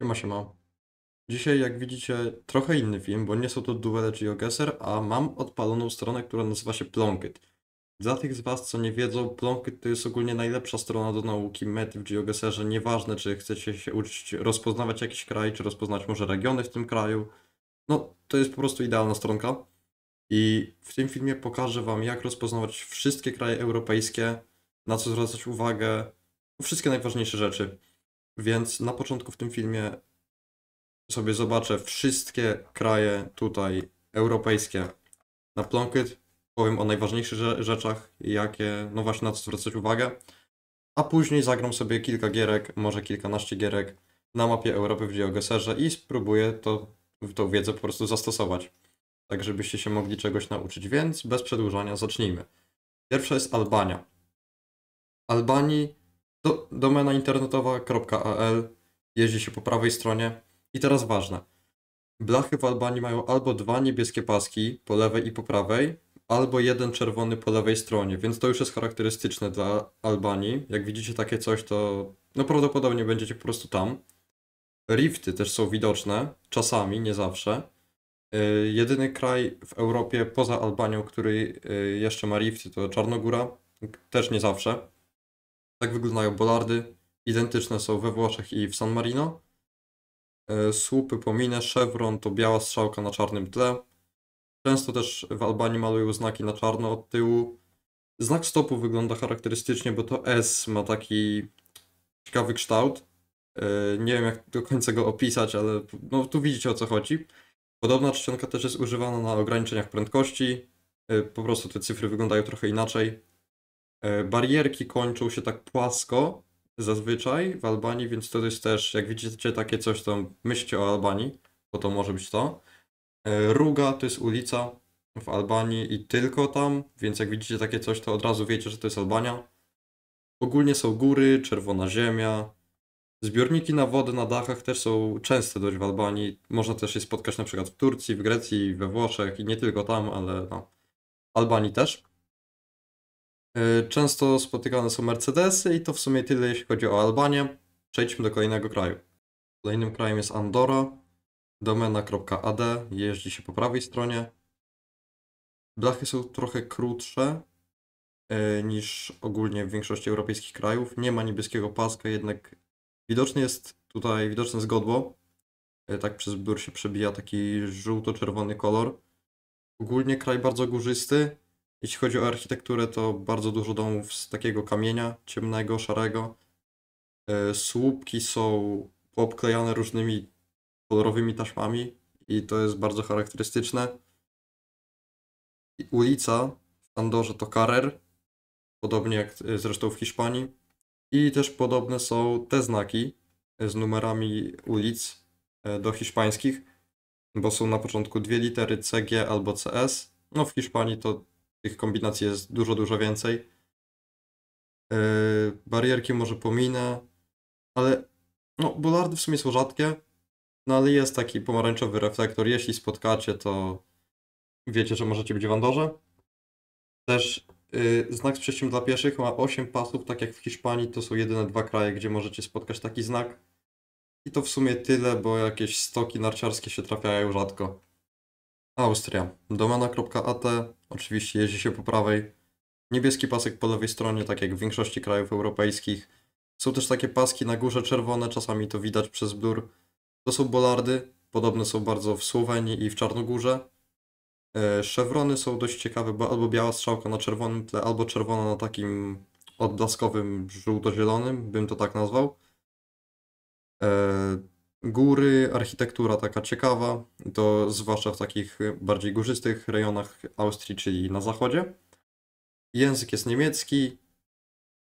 Siema, siema. Dzisiaj, jak widzicie, trochę inny film, bo nie są to duele GeoGuessr, a mam odpaloną stronę, która nazywa się Plonkit. Dla tych z Was, co nie wiedzą, Plonkit to jest ogólnie najlepsza strona do nauki mety w GeoGuessrze. Nieważne, czy chcecie się uczyć rozpoznawać jakiś kraj, czy rozpoznać może regiony w tym kraju. No, to jest po prostu idealna stronka. I w tym filmie pokażę Wam, jak rozpoznawać wszystkie kraje europejskie, na co zwracać uwagę, wszystkie najważniejsze rzeczy. Więc na początku w tym filmie sobie zobaczę wszystkie kraje tutaj europejskie na plonkiet. Powiem o najważniejszych rzeczach, jakie, no właśnie na co zwracać uwagę. A później zagram sobie kilka gierek, może kilkanaście gierek na mapie Europy w GeoGeserze i spróbuję to, tą wiedzę po prostu zastosować. Tak, żebyście się mogli czegoś nauczyć. Więc bez przedłużania zacznijmy. Pierwsza jest Albania. Albanii do, domena internetowa.al jeździ się po prawej stronie. I teraz ważne. Blachy w Albanii mają albo dwa niebieskie paski po lewej i po prawej, albo jeden czerwony po lewej stronie, więc to już jest charakterystyczne dla Albanii. Jak widzicie takie coś, to no prawdopodobnie będziecie po prostu tam. Rifty też są widoczne, czasami, nie zawsze. Yy, jedyny kraj w Europie poza Albanią, który yy, jeszcze ma rifty, to Czarnogóra, też nie zawsze. Tak wyglądają bolardy. Identyczne są we Włoszech i w San Marino. E, słupy pominę, szewron to biała strzałka na czarnym tle. Często też w Albanii malują znaki na czarno od tyłu. Znak stopu wygląda charakterystycznie, bo to S ma taki ciekawy kształt. E, nie wiem jak do końca go opisać, ale no, tu widzicie o co chodzi. Podobna czcionka też jest używana na ograniczeniach prędkości. E, po prostu te cyfry wyglądają trochę inaczej. E, barierki kończą się tak płasko zazwyczaj w Albanii, więc to jest też, jak widzicie takie coś, to myślcie o Albanii, bo to może być to. E, Ruga to jest ulica w Albanii i tylko tam, więc jak widzicie takie coś, to od razu wiecie, że to jest Albania. Ogólnie są góry, czerwona ziemia. Zbiorniki na wodę na dachach też są częste dość w Albanii. Można też je spotkać na przykład w Turcji, w Grecji, we Włoszech i nie tylko tam, ale no. Albanii też. E, często spotykane są Mercedesy i to w sumie tyle jeśli chodzi o Albanię. Przejdźmy do kolejnego kraju. Kolejnym krajem jest Andora. Domena.ad jeździ się po prawej stronie. Blachy są trochę krótsze e, niż ogólnie w większości europejskich krajów. Nie ma niebieskiego paska, jednak widoczny jest tutaj widoczne zgodło. E, tak przez bur się przebija taki żółto-czerwony kolor. Ogólnie kraj bardzo górzysty, jeśli chodzi o architekturę, to bardzo dużo domów z takiego kamienia ciemnego, szarego. E, słupki są obklejane różnymi kolorowymi taśmami i to jest bardzo charakterystyczne. Ulica w Andorze to Carrer, podobnie jak e, zresztą w Hiszpanii. I też podobne są te znaki e, z numerami ulic do hiszpańskich, bo są na początku dwie litery CG albo CS. No w Hiszpanii to tych kombinacji jest dużo, dużo więcej. E, barierki może pominę, ale no, bolardy w sumie są rzadkie, no ale jest taki pomarańczowy reflektor. Jeśli spotkacie, to wiecie, że możecie być w Andorze. Też yy, znak z przejściem dla pieszych ma 8 pasów, tak jak w Hiszpanii to są jedyne dwa kraje, gdzie możecie spotkać taki znak. I to w sumie tyle, bo jakieś stoki narciarskie się trafiają rzadko. Austria. Domena.at, oczywiście jeździ się po prawej. Niebieski pasek po lewej stronie, tak jak w większości krajów europejskich. Są też takie paski na górze czerwone, czasami to widać przez blur. To są bolardy, podobne są bardzo w Słowenii i w Czarnogórze. E, szewrony są dość ciekawe, bo albo biała strzałka na czerwonym tle, albo czerwona na takim odblaskowym żółto-zielonym, bym to tak nazwał. E, Góry, architektura taka ciekawa, to zwłaszcza w takich bardziej górzystych rejonach Austrii, czyli na zachodzie. Język jest niemiecki,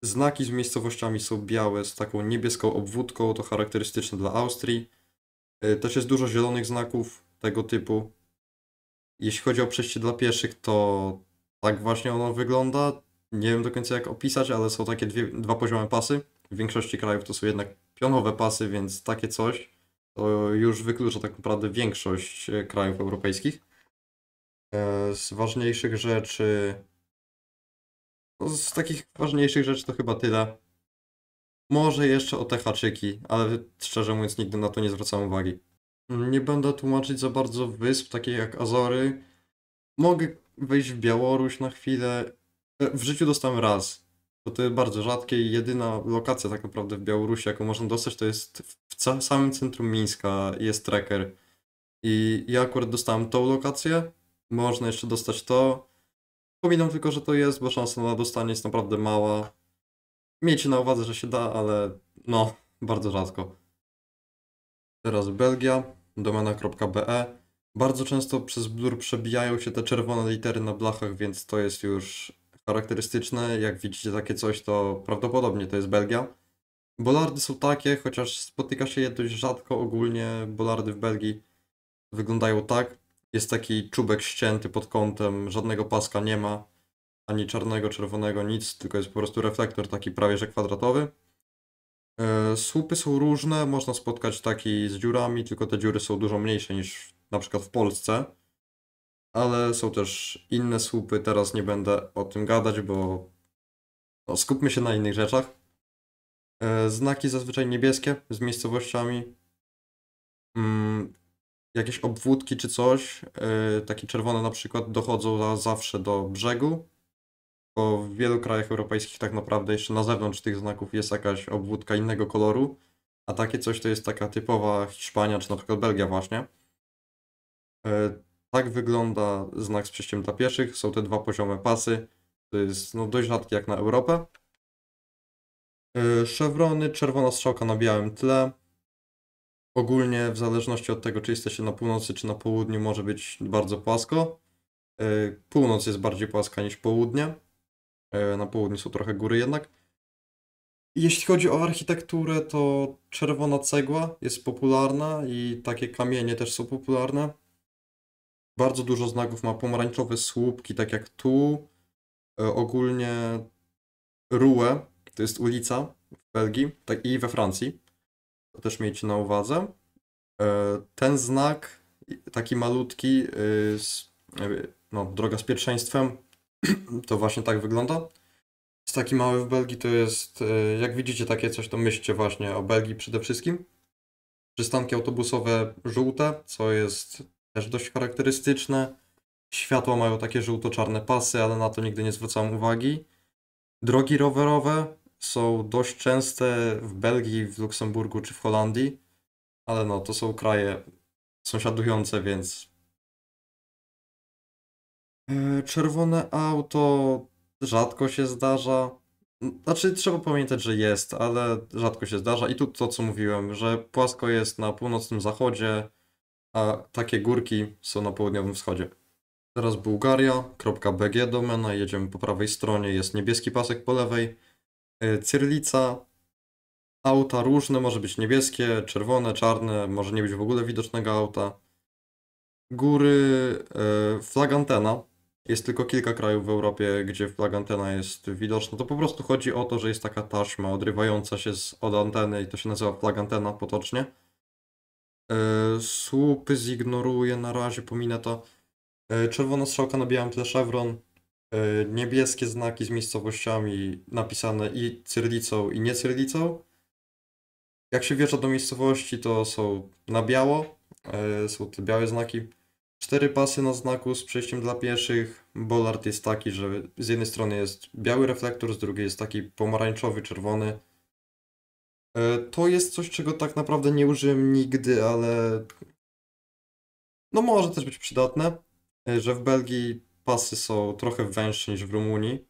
znaki z miejscowościami są białe z taką niebieską obwódką, to charakterystyczne dla Austrii. E, też jest dużo zielonych znaków tego typu. Jeśli chodzi o przejście dla pieszych, to tak właśnie ono wygląda. Nie wiem do końca jak opisać, ale są takie dwie, dwa poziome pasy. W większości krajów to są jednak pionowe pasy, więc takie coś to już wyklucza tak naprawdę większość e, krajów europejskich. E, z ważniejszych rzeczy. No, z takich ważniejszych rzeczy to chyba tyle. Może jeszcze o te haczyki, ale szczerze mówiąc nigdy na to nie zwracam uwagi. Nie będę tłumaczyć za bardzo wysp takich jak Azory. Mogę wejść w Białoruś na chwilę. E, w życiu dostałem raz. Bo to jest bardzo rzadkie i jedyna lokacja tak naprawdę w Białorusi, jaką można dostać, to jest w samym centrum Mińska jest tracker i ja akurat dostałem tą lokację, można jeszcze dostać to. Pominam tylko, że to jest, bo szansa na dostanie jest naprawdę mała. Miejcie na uwadze, że się da, ale no, bardzo rzadko. Teraz Belgia, domena.be. Bardzo często przez blur przebijają się te czerwone litery na blachach, więc to jest już charakterystyczne. Jak widzicie takie coś, to prawdopodobnie to jest Belgia. Bolardy są takie, chociaż spotyka się je dość rzadko. Ogólnie bolardy w Belgii wyglądają tak. Jest taki czubek ścięty pod kątem, żadnego paska nie ma, ani czarnego, czerwonego, nic, tylko jest po prostu reflektor taki prawie że kwadratowy. E, słupy są różne, można spotkać taki z dziurami, tylko te dziury są dużo mniejsze niż na przykład w Polsce. Ale są też inne słupy, teraz nie będę o tym gadać, bo no, skupmy się na innych rzeczach. E, znaki zazwyczaj niebieskie z miejscowościami. Mm, jakieś obwódki czy coś, e, takie czerwone na przykład, dochodzą zawsze do brzegu. Bo w wielu krajach europejskich tak naprawdę jeszcze na zewnątrz tych znaków jest jakaś obwódka innego koloru. A takie coś to jest taka typowa Hiszpania, czy na przykład Belgia właśnie. E, tak wygląda znak z przejściem dla pieszych. Są te dwa poziome pasy. To jest no, dość rzadkie jak na Europę. E, szewrony, czerwona strzałka na białym tle. Ogólnie, w zależności od tego, czy jesteście na północy, czy na południu, może być bardzo płasko. E, północ jest bardziej płaska niż południe. E, na południu są trochę góry jednak. Jeśli chodzi o architekturę, to czerwona cegła jest popularna i takie kamienie też są popularne. Bardzo dużo znaków ma pomarańczowe słupki, tak jak tu. Ogólnie rułę, to jest ulica w Belgii tak, i we Francji. To też miejcie na uwadze. E, ten znak, taki malutki, y, no, droga z pierwszeństwem, to właśnie tak wygląda. Jest taki mały w Belgii, to jest, y, jak widzicie takie coś, to myślcie właśnie o Belgii przede wszystkim. Przystanki autobusowe żółte, co jest też dość charakterystyczne. Światła mają takie żółto-czarne pasy, ale na to nigdy nie zwracam uwagi. Drogi rowerowe, są dość częste w Belgii, w Luksemburgu czy w Holandii, ale no to są kraje sąsiadujące, więc. E, czerwone auto rzadko się zdarza. Znaczy, trzeba pamiętać, że jest, ale rzadko się zdarza. I tu to, co mówiłem, że płasko jest na północnym zachodzie, a takie górki są na południowym wschodzie. Teraz Bułgaria, .bg domena, jedziemy po prawej stronie, jest niebieski pasek po lewej E, Cyrlica, auta różne, może być niebieskie, czerwone, czarne, może nie być w ogóle widocznego auta. Góry, e, flag antena. Jest tylko kilka krajów w Europie, gdzie flag antena jest widoczna. To po prostu chodzi o to, że jest taka taśma odrywająca się od anteny i to się nazywa flag antena potocznie. E, słupy zignoruję na razie, pominę to. Czerwona strzałka na białym tle szewron. E, niebieskie znaki z miejscowościami napisane i cyrlicą, i nie cyrlicą. Jak się wjeżdża do miejscowości, to są na biało, e, są te białe znaki. Cztery pasy na znaku z przejściem dla pieszych. Bolard jest taki, że z jednej strony jest biały reflektor, z drugiej jest taki pomarańczowy, czerwony. E, to jest coś, czego tak naprawdę nie użyłem nigdy, ale no może też być przydatne, że w Belgii pasy są trochę węższe niż w Rumunii.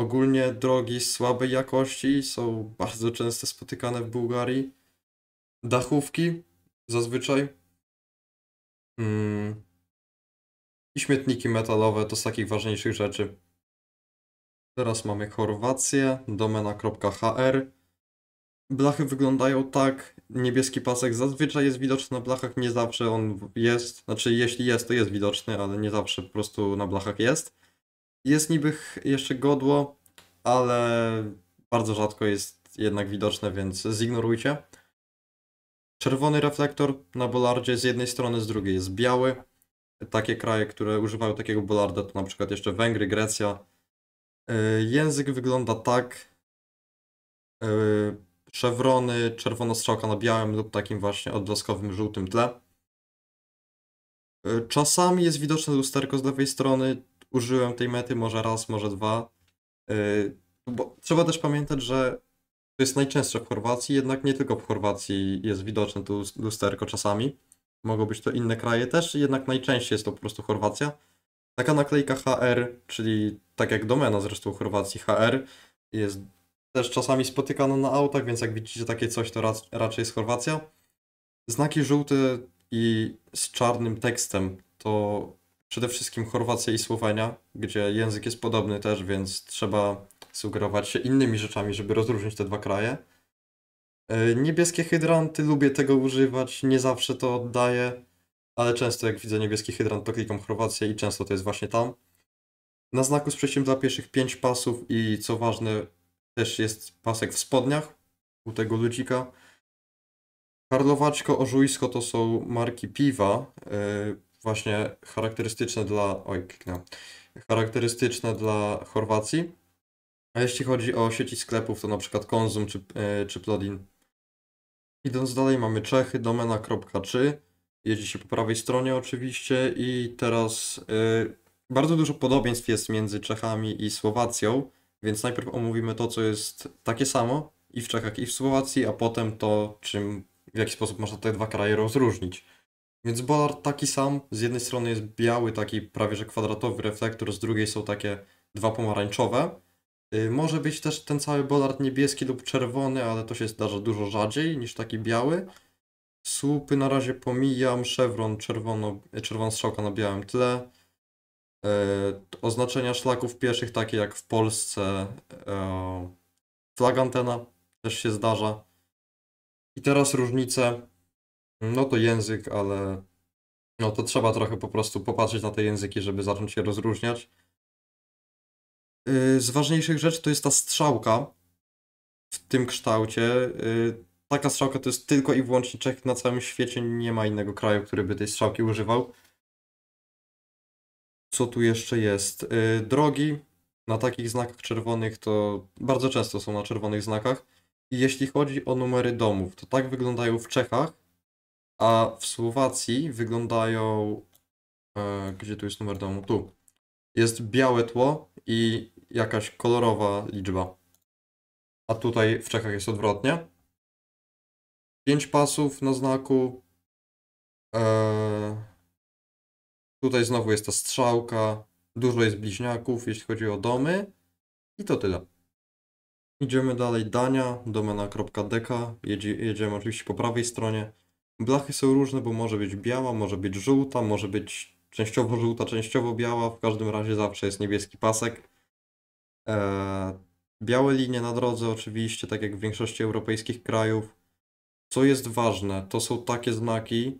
Ogólnie drogi słabej jakości są bardzo często spotykane w Bułgarii. Dachówki zazwyczaj. Mm. I śmietniki metalowe to z takich ważniejszych rzeczy. Teraz mamy Chorwację, domena.hr. Blachy wyglądają tak, niebieski pasek zazwyczaj jest widoczny na blachach, nie zawsze on jest. Znaczy, jeśli jest, to jest widoczny, ale nie zawsze po prostu na blachach jest. Jest niby jeszcze godło, ale bardzo rzadko jest jednak widoczne, więc zignorujcie. Czerwony reflektor na bolardzie z jednej strony, z drugiej jest biały. Takie kraje, które używają takiego bolarda to na przykład jeszcze Węgry, Grecja. Y, język wygląda tak. Y, Szewrony czerwono-strzałka na białym lub takim właśnie odblaskowym żółtym tle. Y, czasami jest widoczne lusterko z lewej strony. Użyłem tej mety może raz, może dwa. Y, bo trzeba też pamiętać, że to jest najczęstsze w Chorwacji, jednak nie tylko w Chorwacji jest widoczne to lusterko czasami. Mogą być to inne kraje też, jednak najczęściej jest to po prostu Chorwacja. Taka naklejka HR, czyli tak jak domena zresztą Chorwacji HR, jest też czasami spotykano na autach, więc jak widzicie takie coś, to rac raczej jest Chorwacja. Znaki żółte i z czarnym tekstem to przede wszystkim Chorwacja i Słowenia, gdzie język jest podobny też, więc trzeba sugerować się innymi rzeczami, żeby rozróżnić te dwa kraje. E, niebieskie hydranty, lubię tego używać, nie zawsze to oddaję, ale często jak widzę niebieski hydrant, to klikam Chorwację i często to jest właśnie tam. Na znaku z przejściem dla pieszych 5 pasów i co ważne, też jest pasek w spodniach u tego ludzika. Karlowaczko, Ożujsko to są marki piwa, e, właśnie charakterystyczne dla... Oj, kliknę. Charakterystyczne dla Chorwacji. A jeśli chodzi o sieci sklepów, to na przykład Konzum czy, e, czy Plodin. Idąc dalej mamy Czechy, domena.czy. Jeździ się po prawej stronie oczywiście i teraz... E, bardzo dużo podobieństw jest między Czechami i Słowacją. Więc najpierw omówimy to, co jest takie samo i w Czechach, i w Słowacji, a potem to, czym, w jaki sposób można te dwa kraje rozróżnić. Więc bolar taki sam, z jednej strony jest biały, taki prawie że kwadratowy reflektor, z drugiej są takie dwa pomarańczowe. Y, może być też ten cały bolard niebieski lub czerwony, ale to się zdarza dużo rzadziej niż taki biały. Słupy na razie pomijam, szewron czerwono, y, czerwona strzałka na białym tle. E, oznaczenia szlaków pieszych, takie jak w Polsce e, flag antena też się zdarza. I teraz różnice, no to język, ale no to trzeba trochę po prostu popatrzeć na te języki, żeby zacząć się rozróżniać. E, z ważniejszych rzeczy to jest ta strzałka w tym kształcie. Taka strzałka to jest tylko i wyłącznie Czech. Na całym świecie nie ma innego kraju, który by tej strzałki używał. Co tu jeszcze jest? Y, drogi na takich znakach czerwonych to bardzo często są na czerwonych znakach. I jeśli chodzi o numery domów, to tak wyglądają w Czechach, a w Słowacji wyglądają. E, gdzie tu jest numer domu? Tu. Jest białe tło i jakaś kolorowa liczba. A tutaj w Czechach jest odwrotnie. pięć pasów na znaku. Eee, Tutaj znowu jest ta strzałka. Dużo jest bliźniaków, jeśli chodzi o domy. I to tyle. Idziemy dalej. Dania, domena.deka. Jedzie, jedziemy oczywiście po prawej stronie. Blachy są różne, bo może być biała, może być żółta, może być częściowo żółta, częściowo biała. W każdym razie zawsze jest niebieski pasek. Eee, białe linie na drodze oczywiście, tak jak w większości europejskich krajów. Co jest ważne, to są takie znaki,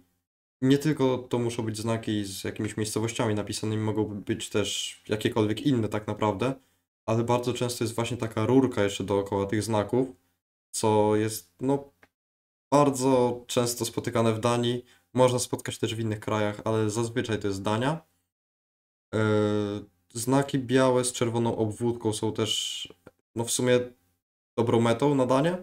nie tylko to muszą być znaki z jakimiś miejscowościami napisanymi, mogą być też jakiekolwiek inne tak naprawdę, ale bardzo często jest właśnie taka rurka jeszcze dookoła tych znaków, co jest no bardzo często spotykane w Danii. Można spotkać też w innych krajach, ale zazwyczaj to jest Dania. Yy, znaki białe z czerwoną obwódką są też no w sumie dobrą metą na Danię.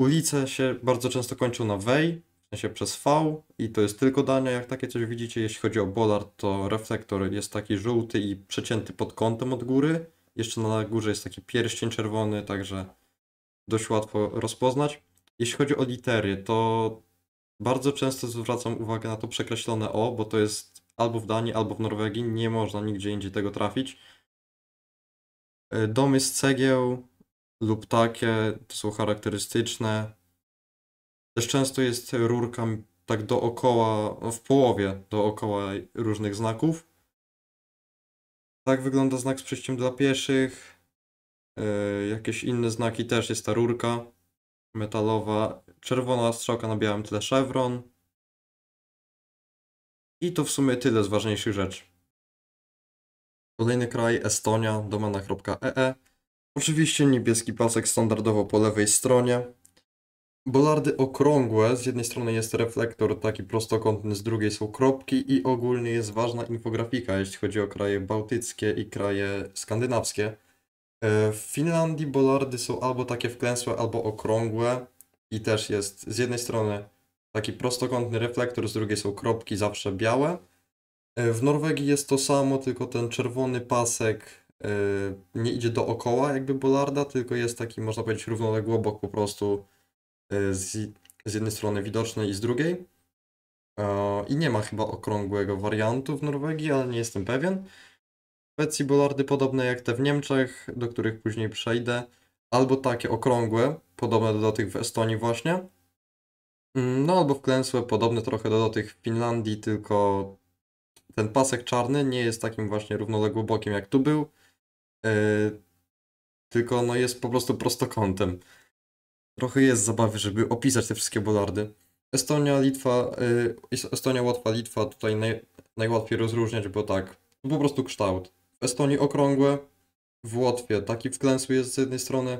Ulice się bardzo często kończą na wej, sensie przez V i to jest tylko dane, jak takie coś widzicie. Jeśli chodzi o bolard, to reflektor jest taki żółty i przecięty pod kątem od góry. Jeszcze na górze jest taki pierścień czerwony, także dość łatwo rozpoznać. Jeśli chodzi o litery, to bardzo często zwracam uwagę na to przekreślone O, bo to jest albo w Danii, albo w Norwegii. Nie można nigdzie indziej tego trafić. E, domy z cegieł lub takie, to są charakterystyczne. Też często jest rurka tak dookoła, no, w połowie dookoła różnych znaków. Tak wygląda znak z przejściem dla pieszych. E, jakieś inne znaki też jest ta rurka metalowa. Czerwona strzałka na białym tle szewron. I to w sumie tyle z ważniejszych rzeczy. Kolejny kraj Estonia, domena.ee. E. Oczywiście niebieski pasek standardowo po lewej stronie. Bolardy okrągłe, z jednej strony jest reflektor taki prostokątny, z drugiej są kropki i ogólnie jest ważna infografika, jeśli chodzi o kraje bałtyckie i kraje skandynawskie. E, w Finlandii bolardy są albo takie wklęsłe, albo okrągłe i też jest z jednej strony taki prostokątny reflektor, z drugiej są kropki zawsze białe. E, w Norwegii jest to samo, tylko ten czerwony pasek e, nie idzie dookoła jakby bolarda, tylko jest taki można powiedzieć równoległobok po prostu Y, z, z jednej strony widoczne i z drugiej. E, I nie ma chyba okrągłego wariantu w Norwegii, ale nie jestem pewien. W bolardy podobne jak te w Niemczech, do których później przejdę, albo takie okrągłe, podobne do tych w Estonii właśnie. Mm, no albo wklęsłe, podobne trochę do tych w Finlandii, tylko ten pasek czarny nie jest takim właśnie równoległobokiem jak tu był, yy, tylko no jest po prostu prostokątem trochę jest zabawy, żeby opisać te wszystkie bolardy. Estonia, Litwa, y, Estonia, Łotwa, Litwa tutaj naj, najłatwiej rozróżniać, bo tak, to no po prostu kształt. W Estonii okrągłe, w Łotwie taki wklęsły jest z jednej strony,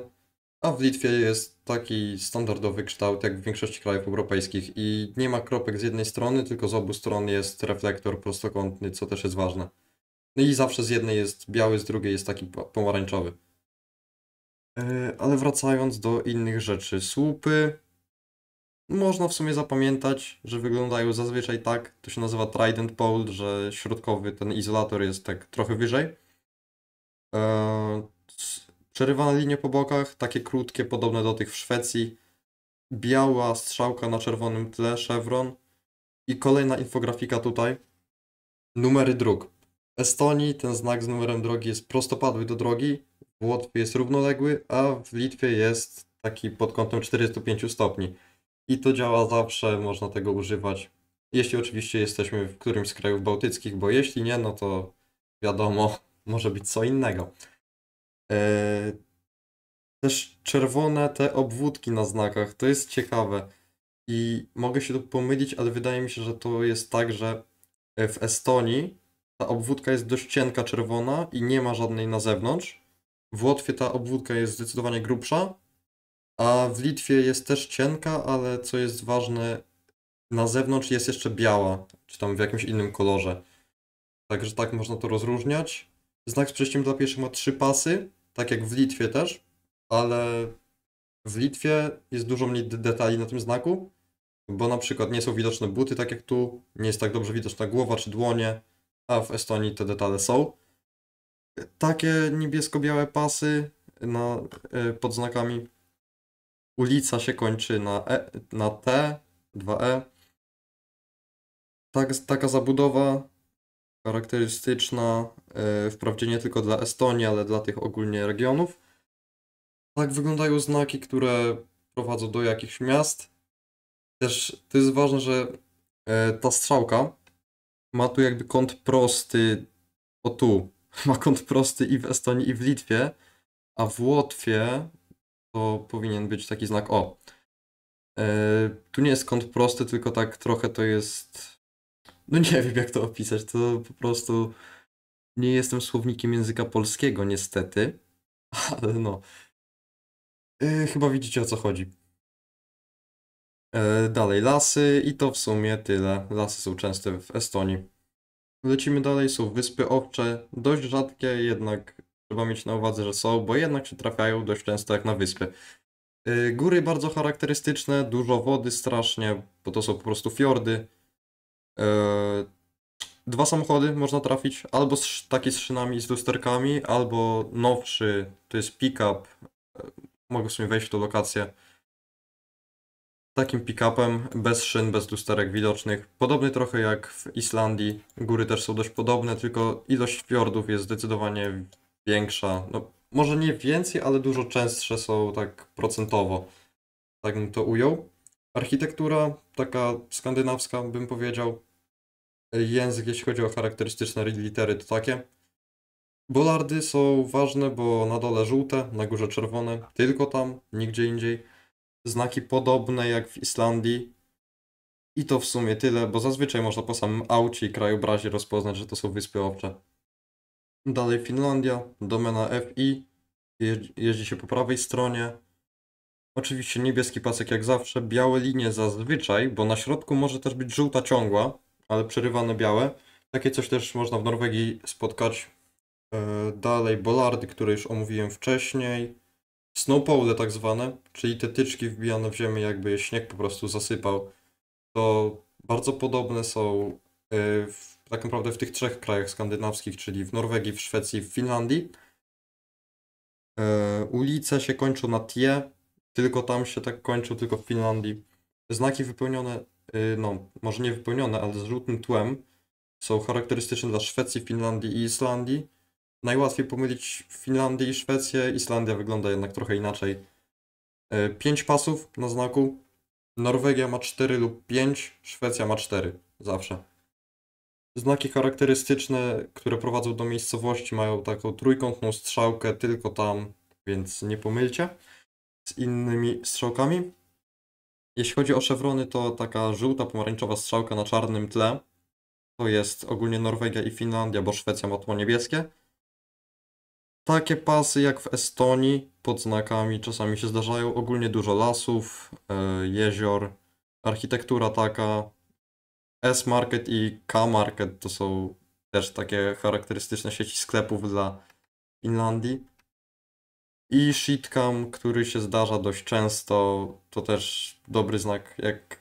a w Litwie jest taki standardowy kształt jak w większości krajów europejskich i nie ma kropek z jednej strony, tylko z obu stron jest reflektor prostokątny, co też jest ważne. No i zawsze z jednej jest biały, z drugiej jest taki pomarańczowy. E, ale wracając do innych rzeczy, słupy można w sumie zapamiętać, że wyglądają zazwyczaj tak, to się nazywa trident pole, że środkowy ten izolator jest tak trochę wyżej. E, przerywane linie po bokach, takie krótkie, podobne do tych w Szwecji. Biała strzałka na czerwonym tle, chevron. I kolejna infografika tutaj. Numery dróg. W Estonii ten znak z numerem drogi jest prostopadły do drogi, w Łotwie jest równoległy, a w Litwie jest taki pod kątem 45 stopni. I to działa zawsze, można tego używać. Jeśli oczywiście jesteśmy w którymś z krajów bałtyckich, bo jeśli nie, no to wiadomo, może być co innego. Eee, też czerwone te obwódki na znakach, to jest ciekawe. I mogę się tu pomylić, ale wydaje mi się, że to jest tak, że e, w Estonii ta obwódka jest dość cienka czerwona i nie ma żadnej na zewnątrz. W Łotwie ta obwódka jest zdecydowanie grubsza, a w Litwie jest też cienka, ale co jest ważne, na zewnątrz jest jeszcze biała, czy tam w jakimś innym kolorze. Także tak można to rozróżniać. Znak z przejściem dla pieszych ma trzy pasy, tak jak w Litwie też, ale w Litwie jest dużo mniej detali na tym znaku, bo na przykład nie są widoczne buty, tak jak tu, nie jest tak dobrze widoczna głowa czy dłonie, a w Estonii te detale są takie niebiesko-białe pasy na, e, pod znakami. Ulica się kończy na, e, na T, 2E. Tak, taka zabudowa charakterystyczna, e, wprawdzie nie tylko dla Estonii, ale dla tych ogólnie regionów. Tak wyglądają znaki, które prowadzą do jakichś miast. Też to jest ważne, że e, ta strzałka ma tu jakby kąt prosty o tu, ma kąt prosty i w Estonii, i w Litwie, a w Łotwie to powinien być taki znak O. Yy, tu nie jest kąt prosty, tylko tak trochę to jest. No nie wiem, jak to opisać. To po prostu nie jestem słownikiem języka polskiego, niestety. Ale no. Yy, chyba widzicie o co chodzi. Yy, dalej, lasy i to w sumie tyle. Lasy są częste w Estonii. Lecimy dalej, są wyspy owcze, dość rzadkie, jednak trzeba mieć na uwadze, że są, bo jednak się trafiają dość często jak na wyspy. Y, góry bardzo charakterystyczne, dużo wody strasznie, bo to są po prostu fiordy. Y, dwa samochody można trafić, albo taki z szynami i z lusterkami, albo nowszy, to jest pick-up. Y, mogę w sumie wejść w tą lokację takim pick-upem, bez szyn, bez lusterek widocznych. Podobny trochę jak w Islandii. Góry też są dość podobne, tylko ilość fiordów jest zdecydowanie większa. No, może nie więcej, ale dużo częstsze są tak procentowo. Tak bym to ujął. Architektura taka skandynawska, bym powiedział. Język, jeśli chodzi o charakterystyczne litery, to takie. Bolardy są ważne, bo na dole żółte, na górze czerwone, tylko tam, nigdzie indziej znaki podobne jak w Islandii. I to w sumie tyle, bo zazwyczaj można po samym aucie i krajobrazie rozpoznać, że to są wyspy owcze. Dalej Finlandia, domena FI, jeździ się po prawej stronie. Oczywiście niebieski pasek jak zawsze, białe linie zazwyczaj, bo na środku może też być żółta ciągła, ale przerywane białe. Takie coś też można w Norwegii spotkać. E, dalej Bolardy, które już omówiłem wcześniej snowpole tak zwane, czyli te tyczki wbijane w ziemię, jakby śnieg po prostu zasypał, to bardzo podobne są e, w, tak naprawdę w tych trzech krajach skandynawskich, czyli w Norwegii, w Szwecji, w Finlandii. E, ulice się kończą na tie, tylko tam się tak kończą, tylko w Finlandii. Znaki wypełnione, e, no może nie wypełnione, ale z żółtym tłem są charakterystyczne dla Szwecji, Finlandii i Islandii najłatwiej pomylić Finlandię i Szwecję. Islandia wygląda jednak trochę inaczej. 5 e, pasów na znaku. Norwegia ma 4 lub 5, Szwecja ma 4 zawsze. Znaki charakterystyczne, które prowadzą do miejscowości, mają taką trójkątną strzałkę tylko tam, więc nie pomylcie z innymi strzałkami. Jeśli chodzi o szewrony, to taka żółta, pomarańczowa strzałka na czarnym tle to jest ogólnie Norwegia i Finlandia, bo Szwecja ma tło niebieskie. Takie pasy jak w Estonii pod znakami czasami się zdarzają. Ogólnie dużo lasów, e, jezior, architektura taka. S-Market i K-Market to są też takie charakterystyczne sieci sklepów dla Finlandii. I shitcam, który się zdarza dość często, to też dobry znak. Jak,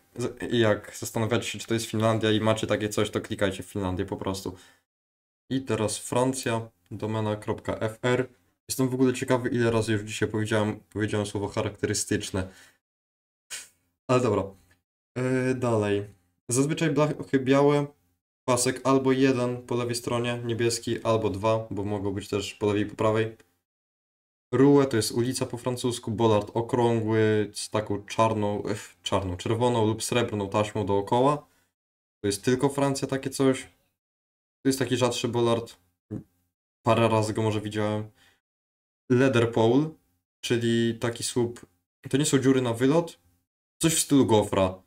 jak zastanawiacie się, czy to jest Finlandia i macie takie coś, to klikajcie w Finlandię po prostu. I teraz Francja domena.fr. Jestem w ogóle ciekawy, ile razy już dzisiaj powiedziałem, powiedziałem słowo charakterystyczne. Ale dobra. Yy, dalej. Zazwyczaj blachy białe, pasek albo jeden po lewej stronie, niebieski, albo dwa, bo mogą być też po lewej i po prawej. Rue to jest ulica po francusku, bolard okrągły z taką czarną, czarną, czerwoną lub srebrną taśmą dookoła. To jest tylko Francja takie coś. To jest taki rzadszy bolard parę razy go może widziałem. Leather pole, czyli taki słup, to nie są dziury na wylot, coś w stylu gofra.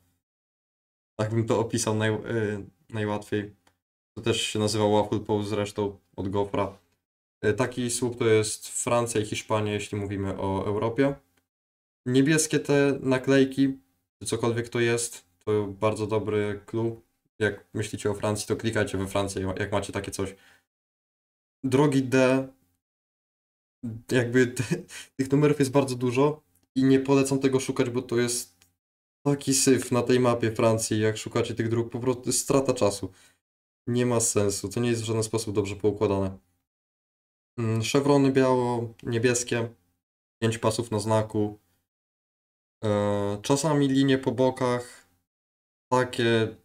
Tak bym to opisał naj, yy, najłatwiej. To też się nazywa waffle pole zresztą od gofra. Yy, taki słup to jest Francja i Hiszpania, jeśli mówimy o Europie. Niebieskie te naklejki, czy cokolwiek to jest, to bardzo dobry clue. Jak myślicie o Francji, to klikajcie we Francji jak macie takie coś drogi D, jakby tych numerów jest bardzo dużo i nie polecam tego szukać, bo to jest taki syf na tej mapie Francji, jak szukacie tych dróg, po prostu strata czasu. Nie ma sensu, to nie jest w żaden sposób dobrze poukładane. Mm, szewrony biało-niebieskie, 5 pasów na znaku. E, czasami linie po bokach, takie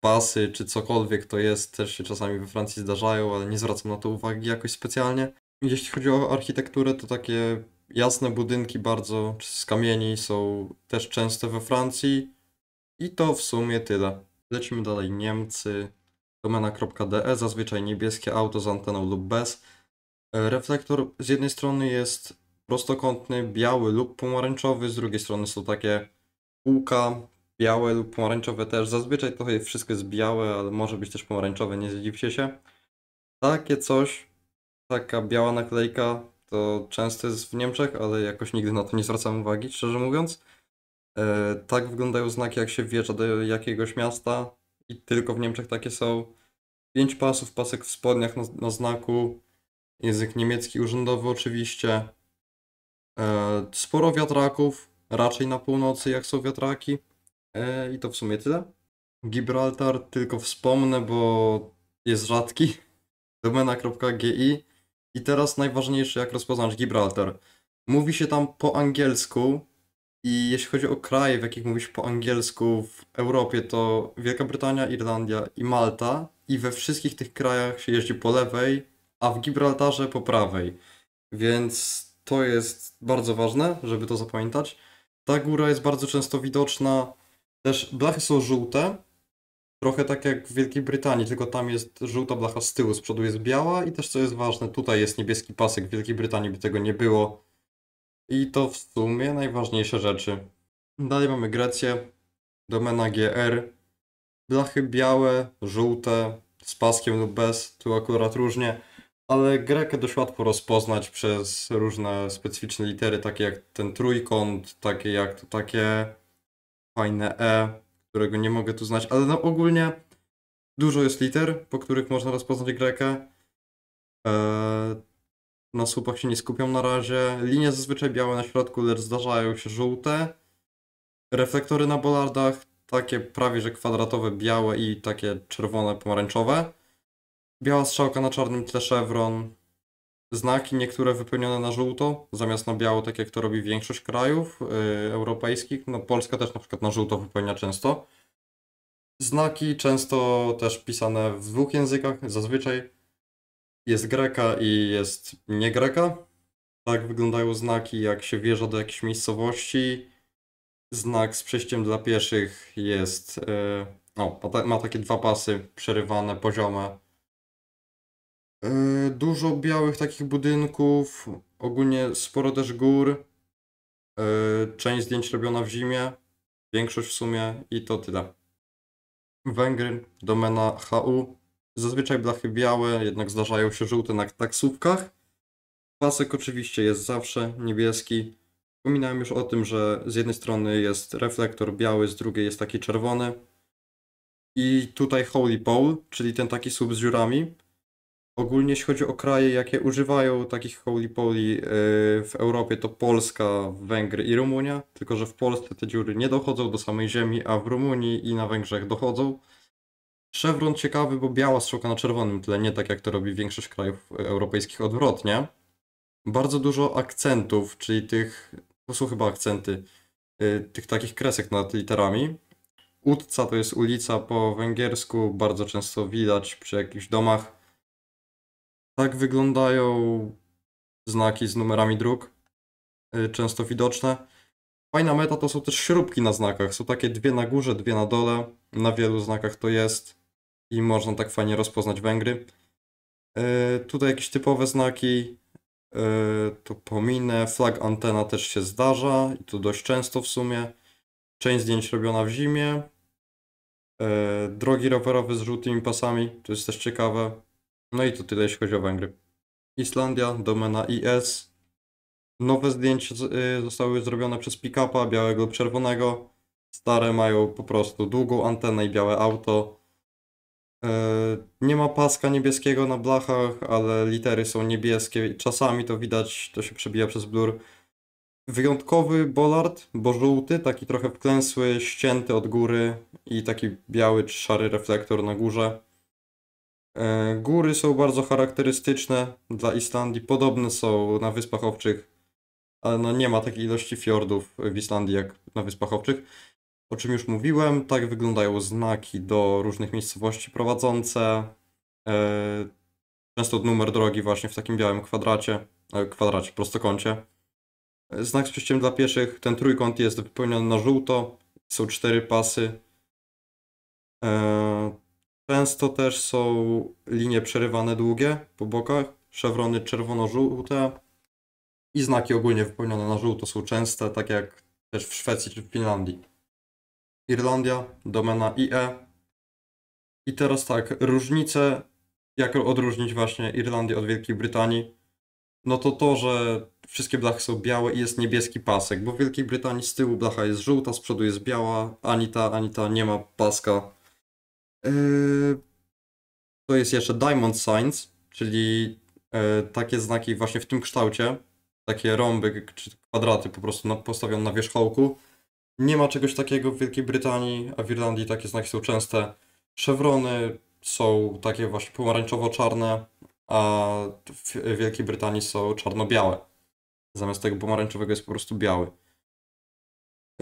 pasy czy cokolwiek to jest, też się czasami we Francji zdarzają, ale nie zwracam na to uwagi jakoś specjalnie. Jeśli chodzi o architekturę, to takie jasne budynki bardzo z kamieni są też częste we Francji. I to w sumie tyle. Lecimy dalej. Niemcy, domena.de, zazwyczaj niebieskie auto z anteną lub bez. E, reflektor z jednej strony jest prostokątny, biały lub pomarańczowy, z drugiej strony są takie kółka, białe lub pomarańczowe też. Zazwyczaj to wszystko jest białe, ale może być też pomarańczowe, nie zdziwcie się. Takie coś, taka biała naklejka, to często jest w Niemczech, ale jakoś nigdy na to nie zwracam uwagi, szczerze mówiąc. E, tak wyglądają znaki, jak się wjeżdża do jakiegoś miasta i tylko w Niemczech takie są. Pięć pasów, pasek w spodniach na, na znaku, język niemiecki urzędowy oczywiście. E, sporo wiatraków, raczej na północy jak są wiatraki. E, I to w sumie tyle. Gibraltar tylko wspomnę, bo jest rzadki. Domena.gi i teraz najważniejsze, jak rozpoznać Gibraltar. Mówi się tam po angielsku i jeśli chodzi o kraje, w jakich mówi się po angielsku w Europie, to Wielka Brytania, Irlandia i Malta i we wszystkich tych krajach się jeździ po lewej, a w Gibraltarze po prawej. Więc to jest bardzo ważne, żeby to zapamiętać. Ta góra jest bardzo często widoczna też blachy są żółte, trochę tak jak w Wielkiej Brytanii, tylko tam jest żółta blacha z tyłu, z przodu jest biała i też co jest ważne, tutaj jest niebieski pasek, w Wielkiej Brytanii by tego nie było. I to w sumie najważniejsze rzeczy. Dalej mamy Grecję, domena GR, blachy białe, żółte, z paskiem lub bez, tu akurat różnie, ale Grekę dość łatwo rozpoznać przez różne specyficzne litery, takie jak ten trójkąt, takie jak to takie fajne E, którego nie mogę tu znać, ale no ogólnie dużo jest liter, po których można rozpoznać grekę. E, na słupach się nie skupiam na razie. Linie zazwyczaj białe na środku, lecz zdarzają się żółte. Reflektory na bolardach, takie prawie że kwadratowe, białe i takie czerwone, pomarańczowe. Biała strzałka na czarnym tle szewron, znaki niektóre wypełnione na żółto, zamiast na biało, tak jak to robi większość krajów y, europejskich. No, Polska też na przykład na żółto wypełnia często. Znaki często też pisane w dwóch językach, zazwyczaj jest greka i jest nie greka. Tak wyglądają znaki, jak się wjeżdża do jakiejś miejscowości. Znak z przejściem dla pieszych jest, yy, o, ma takie dwa pasy przerywane, poziome E, dużo białych takich budynków, ogólnie sporo też gór. E, część zdjęć robiona w zimie, większość w sumie i to tyle. Węgry, domena HU. Zazwyczaj blachy białe, jednak zdarzają się żółte na taksówkach. Pasek oczywiście jest zawsze niebieski. Wspominałem już o tym, że z jednej strony jest reflektor biały, z drugiej jest taki czerwony. I tutaj Holy Pole, czyli ten taki słup z dziurami. Ogólnie jeśli chodzi o kraje, jakie używają takich holy poly e, w Europie, to Polska, Węgry i Rumunia. Tylko, że w Polsce te dziury nie dochodzą do samej ziemi, a w Rumunii i na Węgrzech dochodzą. Szewron ciekawy, bo biała strzoka na czerwonym tle, nie tak jak to robi większość krajów europejskich odwrotnie. Bardzo dużo akcentów, czyli tych, to są chyba akcenty, e, tych takich kresek nad literami. Utca to jest ulica po węgiersku, bardzo często widać przy jakichś domach tak wyglądają znaki z numerami dróg, y, często widoczne. Fajna meta to są też śrubki na znakach. Są takie dwie na górze, dwie na dole. Na wielu znakach to jest i można tak fajnie rozpoznać Węgry. Y, tutaj jakieś typowe znaki, y, to pominę. Flag antena też się zdarza i to dość często w sumie. Część zdjęć robiona w zimie. Drogi rowerowe z żółtymi pasami, to jest też ciekawe. No i to tyle jeśli chodzi o Węgry. Islandia, domena IS. Nowe zdjęcia y, zostały zrobione przez pick-upa białego lub czerwonego. Stare mają po prostu długą antenę i białe auto. Y, nie ma paska niebieskiego na blachach, ale litery są niebieskie. Czasami to widać, to się przebija przez blur. Wyjątkowy bolard, bo żółty, taki trochę wklęsły, ścięty od góry i taki biały czy szary reflektor na górze. E, góry są bardzo charakterystyczne dla Islandii, podobne są na Wyspach Owczych, ale no nie ma takiej ilości fiordów w Islandii jak na Wyspach Owczych. O czym już mówiłem, tak wyglądają znaki do różnych miejscowości prowadzące. E, często numer drogi właśnie w takim białym kwadracie, e, kwadracie, prostokącie. Znak z przejściem dla pieszych, ten trójkąt jest wypełniony na żółto, są cztery pasy. Często też są linie przerywane długie po bokach, szewrony czerwono-żółte i znaki ogólnie wypełnione na żółto są częste, tak jak też w Szwecji czy w Finlandii. Irlandia, domena IE. I teraz tak, różnice, jak odróżnić właśnie Irlandię od Wielkiej Brytanii, no to to, że wszystkie blachy są białe i jest niebieski pasek, bo w Wielkiej Brytanii z tyłu blacha jest żółta, z przodu jest biała, ani ta, ani ta nie ma paska Y, to jest jeszcze Diamond Signs, czyli y, takie znaki właśnie w tym kształcie, takie rąby czy kwadraty po prostu postawione na wierzchołku. Nie ma czegoś takiego w Wielkiej Brytanii, a w Irlandii takie znaki są częste. Szewrony są takie właśnie pomarańczowo-czarne, a w Wielkiej Brytanii są czarno-białe. Zamiast tego pomarańczowego jest po prostu biały.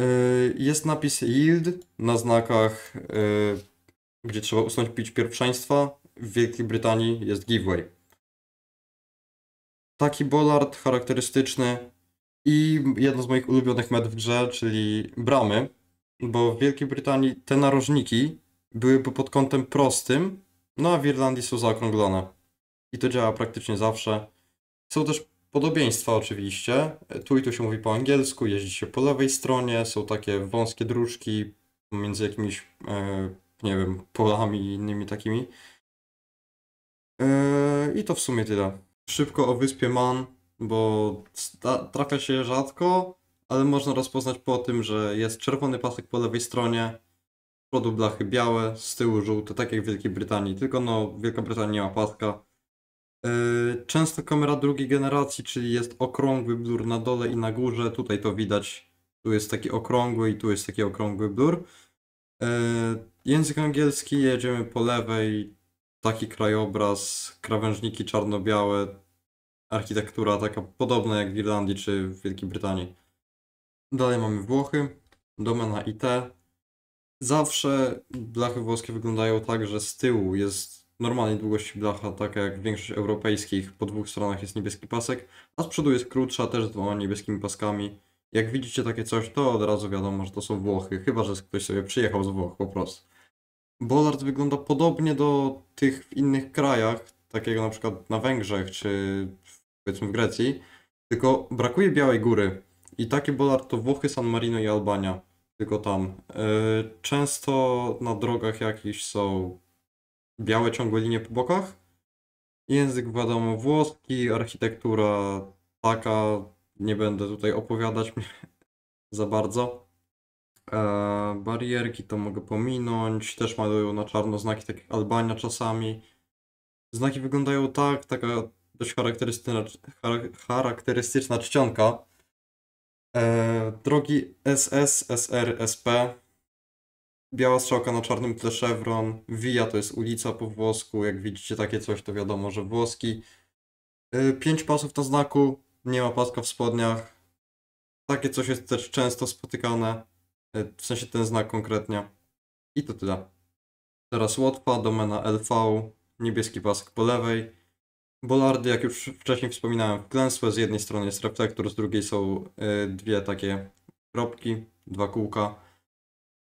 Y, jest napis Yield na znakach gdzie trzeba pić pierwszeństwa, w Wielkiej Brytanii jest giveaway. Taki bolard charakterystyczny i jedno z moich ulubionych met w grze, czyli bramy, bo w Wielkiej Brytanii te narożniki byłyby pod kątem prostym, no a w Irlandii są zaokrąglone. I to działa praktycznie zawsze. Są też podobieństwa oczywiście. Tu i tu się mówi po angielsku, jeździ się po lewej stronie, są takie wąskie dróżki między jakimiś e, nie wiem, polami i innymi takimi. Yy, I to w sumie tyle. Szybko o wyspie Man, bo trafia się rzadko, ale można rozpoznać po tym, że jest czerwony pasek po lewej stronie, z przodu blachy białe, z tyłu żółte, tak jak w Wielkiej Brytanii, tylko no Wielka Brytania ma paska. Yy, często kamera drugiej generacji, czyli jest okrągły blur na dole i na górze, tutaj to widać, tu jest taki okrągły i tu jest taki okrągły blur. Yy, Język angielski, jedziemy po lewej, taki krajobraz, krawężniki czarno-białe, architektura taka podobna jak w Irlandii czy w Wielkiej Brytanii. Dalej mamy Włochy, domena IT. Zawsze blachy włoskie wyglądają tak, że z tyłu jest normalnej długości blacha, taka jak większość europejskich, po dwóch stronach jest niebieski pasek, a z przodu jest krótsza, też z dwoma niebieskimi paskami. Jak widzicie takie coś, to od razu wiadomo, że to są Włochy, chyba że ktoś sobie przyjechał z Włoch po prostu. Bolard wygląda podobnie do tych w innych krajach, takiego na przykład na Węgrzech czy powiedzmy w Grecji, tylko brakuje Białej Góry. I taki bolard to Włochy, San Marino i Albania, tylko tam. E, często na drogach jakichś są białe ciągłe linie po bokach. Język wiadomo włoski, architektura taka, nie będę tutaj opowiadać za bardzo. E, barierki to mogę pominąć. Też malują na czarno znaki, tak jak Albania czasami. Znaki wyglądają tak, taka dość charakterystyczna, charakterystyczna czcionka. E, drogi SS, SR, SP. Biała strzałka na czarnym tle szewron. Via to jest ulica po włosku. Jak widzicie takie coś, to wiadomo, że włoski. E, pięć pasów na znaku. Nie ma paska w spodniach. Takie coś jest też często spotykane. E, w sensie ten znak konkretnie. I to tyle. Teraz Łotwa, domena LV, niebieski pasek po lewej. Bolardy, jak już wcześniej wspominałem, wklęsłe. Z jednej strony jest reflektor, z drugiej są e, dwie takie kropki, dwa kółka.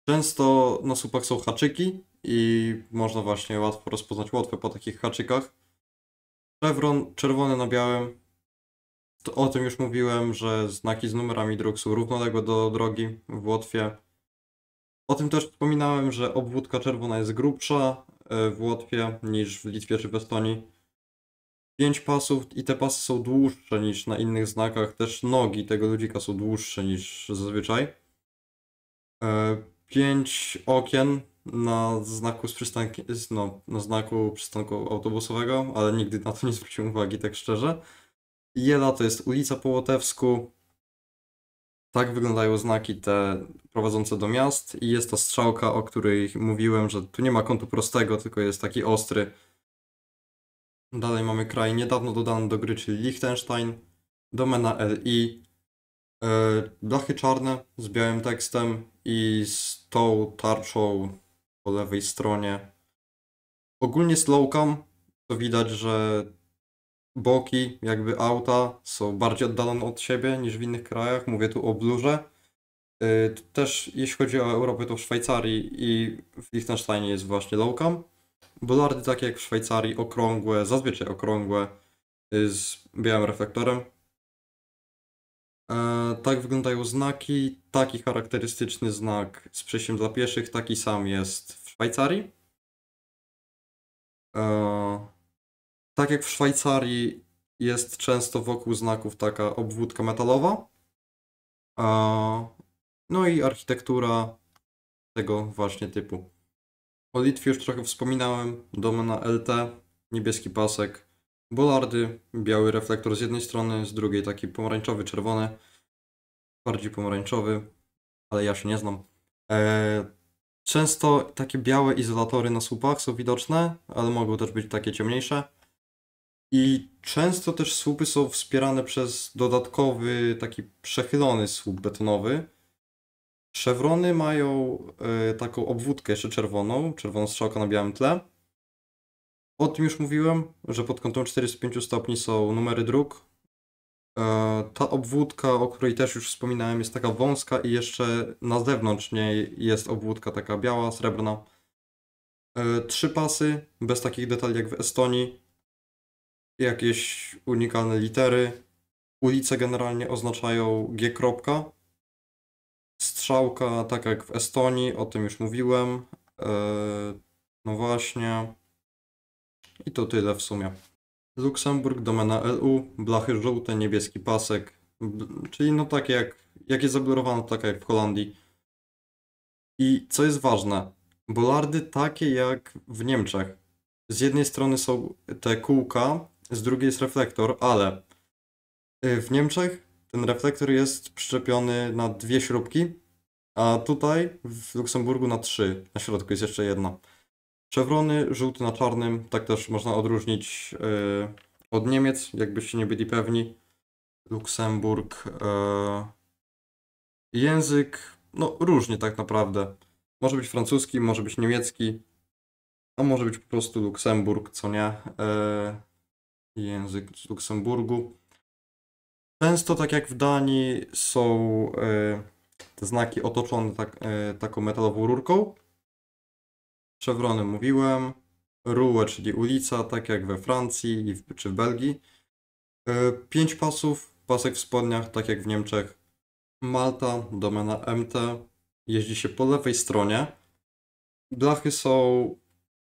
Często na słupach są haczyki i można właśnie łatwo rozpoznać Łotwę po takich haczykach. Czewron czerwony na białym o tym już mówiłem, że znaki z numerami dróg są równoległe do drogi w Łotwie. O tym też wspominałem, że obwódka czerwona jest grubsza e, w Łotwie niż w Litwie czy w Estonii. Pięć pasów i te pasy są dłuższe niż na innych znakach. Też nogi tego ludzika są dłuższe niż zazwyczaj. E, pięć okien na znaku, z no, na znaku przystanku autobusowego, ale nigdy na to nie zwróciłem uwagi, tak szczerze. Jela to jest ulica po łotewsku. Tak wyglądają znaki te prowadzące do miast i jest ta strzałka, o której mówiłem, że tu nie ma kątu prostego, tylko jest taki ostry. Dalej mamy kraj niedawno dodany do gry, czyli Liechtenstein, domena LI, e, blachy czarne z białym tekstem i z tą tarczą po lewej stronie. Ogólnie z lowcam to widać, że boki jakby auta są bardziej oddalone od siebie niż w innych krajach. Mówię tu o blurze. Y, też jeśli chodzi o Europę, to w Szwajcarii i w Liechtensteinie jest właśnie low cam. Bolardy takie jak w Szwajcarii, okrągłe, zazwyczaj okrągłe, y, z białym reflektorem. E, tak wyglądają znaki. Taki charakterystyczny znak z przejściem dla pieszych, taki sam jest w Szwajcarii. E, tak jak w Szwajcarii jest często wokół znaków taka obwódka metalowa. No i architektura tego właśnie typu. O Litwie już trochę wspominałem. Domy na LT, niebieski pasek, bolardy, biały reflektor z jednej strony, z drugiej taki pomarańczowy, czerwony, bardziej pomarańczowy, ale ja się nie znam. E, często takie białe izolatory na słupach są widoczne, ale mogą też być takie ciemniejsze. I często też słupy są wspierane przez dodatkowy, taki przechylony słup betonowy. Szewrony mają y, taką obwódkę jeszcze czerwoną, czerwoną strzałkę na białym tle. O tym już mówiłem, że pod kątem 45 stopni są numery dróg. E, ta obwódka, o której też już wspominałem, jest taka wąska i jeszcze na zewnątrz niej jest obwódka taka biała, srebrna. E, trzy pasy, bez takich detali jak w Estonii jakieś unikalne litery. Ulice generalnie oznaczają G. Strzałka, tak jak w Estonii, o tym już mówiłem. E, no właśnie. I to tyle w sumie. Luksemburg, domena LU, blachy żółte, niebieski pasek. Czyli no tak jak, jak jest zablurowane, tak jak w Holandii. I co jest ważne, bolardy takie jak w Niemczech. Z jednej strony są te kółka, z drugiej jest reflektor, ale y, w Niemczech ten reflektor jest przyczepiony na dwie śrubki, a tutaj w Luksemburgu na trzy. Na środku jest jeszcze jedna. Czerwony, żółty na czarnym, tak też można odróżnić yy, od Niemiec, jakbyście nie byli pewni. Luksemburg. Yy, język, no różnie tak naprawdę. Może być francuski, może być niemiecki, a może być po prostu Luksemburg, co nie. Yy, język z Luksemburgu. Często, tak jak w Danii, są e, te znaki otoczone tak, e, taką metalową rurką. Szewrony mówiłem. Rue, czyli ulica, tak jak we Francji w, czy w Belgii. E, pięć pasów, pasek w spodniach, tak jak w Niemczech. Malta, domena MT. Jeździ się po lewej stronie. Blachy są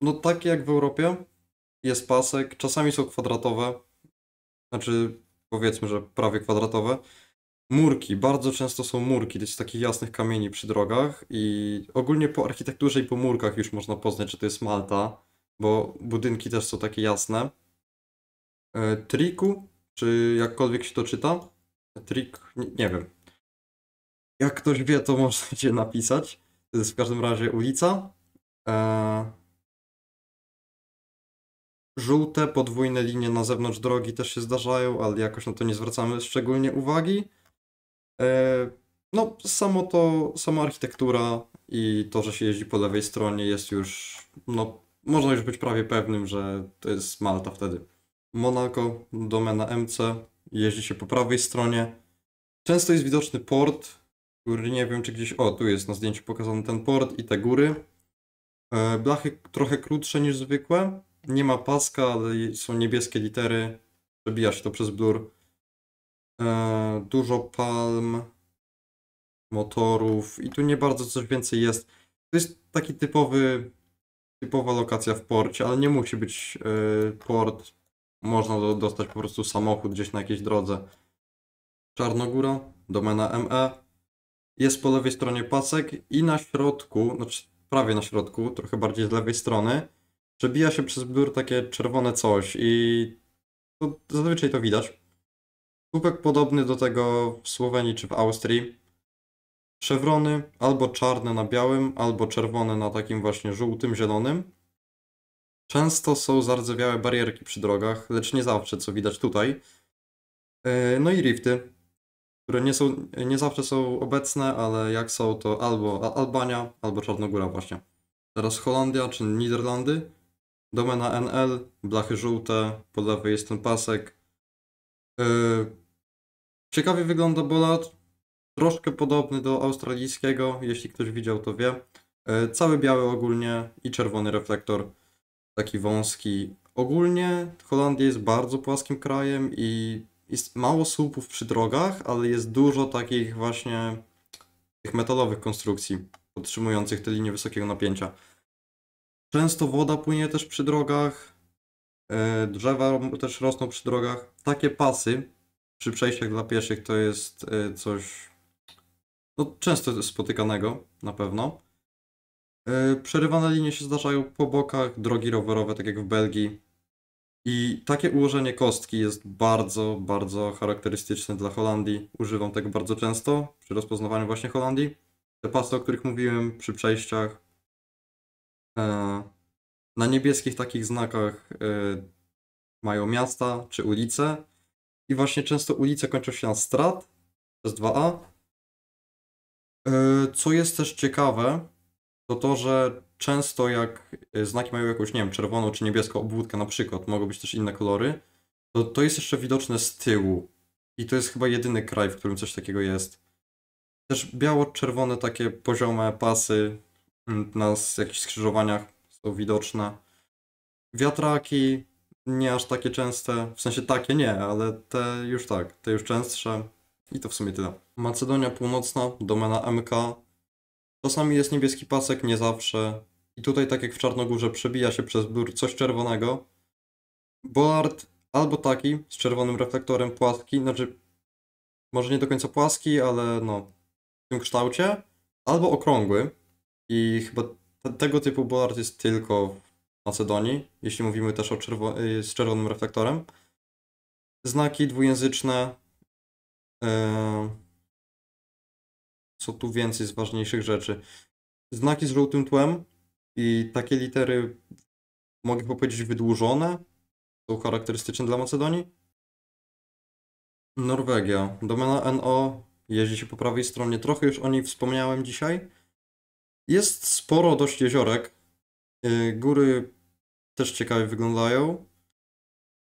no takie jak w Europie, jest pasek, czasami są kwadratowe, znaczy powiedzmy, że prawie kwadratowe. Murki, bardzo często są murki, to jest takich jasnych kamieni przy drogach i ogólnie po architekturze i po murkach już można poznać, że to jest Malta, bo budynki też są takie jasne. E, triku, czy jakkolwiek się to czyta? Trik, nie, nie wiem. Jak ktoś wie, to możecie napisać. To jest w każdym razie ulica. Żółte, podwójne linie na zewnątrz drogi też się zdarzają, ale jakoś na to nie zwracamy szczególnie uwagi. E, no, samo to, sama architektura i to, że się jeździ po lewej stronie jest już, no, można już być prawie pewnym, że to jest Malta wtedy. Monaco, domena MC, jeździ się po prawej stronie. Często jest widoczny port, który nie wiem, czy gdzieś, o, tu jest na zdjęciu pokazany ten port i te góry. E, blachy trochę krótsze niż zwykłe, nie ma paska, ale są niebieskie litery. Przebija się to przez blur. E, dużo palm, motorów i tu nie bardzo coś więcej jest. To jest taki typowy, typowa lokacja w porcie, ale nie musi być e, port. Można do, dostać po prostu samochód gdzieś na jakiejś drodze. Czarnogóra, domena ME. Jest po lewej stronie pasek i na środku, znaczy prawie na środku, trochę bardziej z lewej strony, przebija się przez biur takie czerwone coś i to, zazwyczaj to widać. Kubek podobny do tego w Słowenii czy w Austrii. Szewrony albo czarne na białym, albo czerwone na takim właśnie żółtym, zielonym. Często są zardzewiałe barierki przy drogach, lecz nie zawsze, co widać tutaj. E, no i rifty, które nie, są, nie zawsze są obecne, ale jak są, to albo Albania, albo Czarnogóra właśnie. Teraz Holandia czy Niderlandy domena NL, blachy żółte, po lewej jest ten pasek. Yy, ciekawie wygląda bolat, troszkę podobny do australijskiego, jeśli ktoś widział to wie. Yy, cały biały ogólnie i czerwony reflektor, taki wąski. Ogólnie Holandia jest bardzo płaskim krajem i jest mało słupów przy drogach, ale jest dużo takich właśnie tych metalowych konstrukcji podtrzymujących te linie wysokiego napięcia. Często woda płynie też przy drogach, e, drzewa też rosną przy drogach. Takie pasy przy przejściach dla pieszych to jest e, coś no, często spotykanego na pewno. E, przerywane linie się zdarzają po bokach, drogi rowerowe, tak jak w Belgii. I takie ułożenie kostki jest bardzo, bardzo charakterystyczne dla Holandii. Używam tego bardzo często przy rozpoznawaniu właśnie Holandii. Te pasy, o których mówiłem, przy przejściach, E, na niebieskich takich znakach e, mają miasta czy ulice. I właśnie często ulice kończą się na strat przez 2A. E, co jest też ciekawe, to to, że często jak znaki mają jakąś, nie wiem, czerwoną czy niebieską obwódkę na przykład, mogą być też inne kolory, to to jest jeszcze widoczne z tyłu. I to jest chyba jedyny kraj, w którym coś takiego jest. Też biało-czerwone takie poziome pasy na jakichś skrzyżowaniach są widoczne. Wiatraki nie aż takie częste, w sensie takie nie, ale te już tak, te już częstsze i to w sumie tyle. Macedonia Północna, domena MK. Czasami jest niebieski pasek, nie zawsze. I tutaj tak jak w Czarnogórze przebija się przez bur coś czerwonego. Bollard albo taki, z czerwonym reflektorem płaski, znaczy może nie do końca płaski, ale no w tym kształcie, albo okrągły, i chyba tego typu bolard jest tylko w Macedonii, jeśli mówimy też o czerwo y, z czerwonym reflektorem. Znaki dwujęzyczne. Y, co tu więcej z ważniejszych rzeczy? Znaki z żółtym tłem i takie litery, mogę powiedzieć, wydłużone, są charakterystyczne dla Macedonii. Norwegia. Domena NO jeździ się po prawej stronie. Trochę już o niej wspomniałem dzisiaj. Jest sporo dość jeziorek. E, góry też ciekawie wyglądają.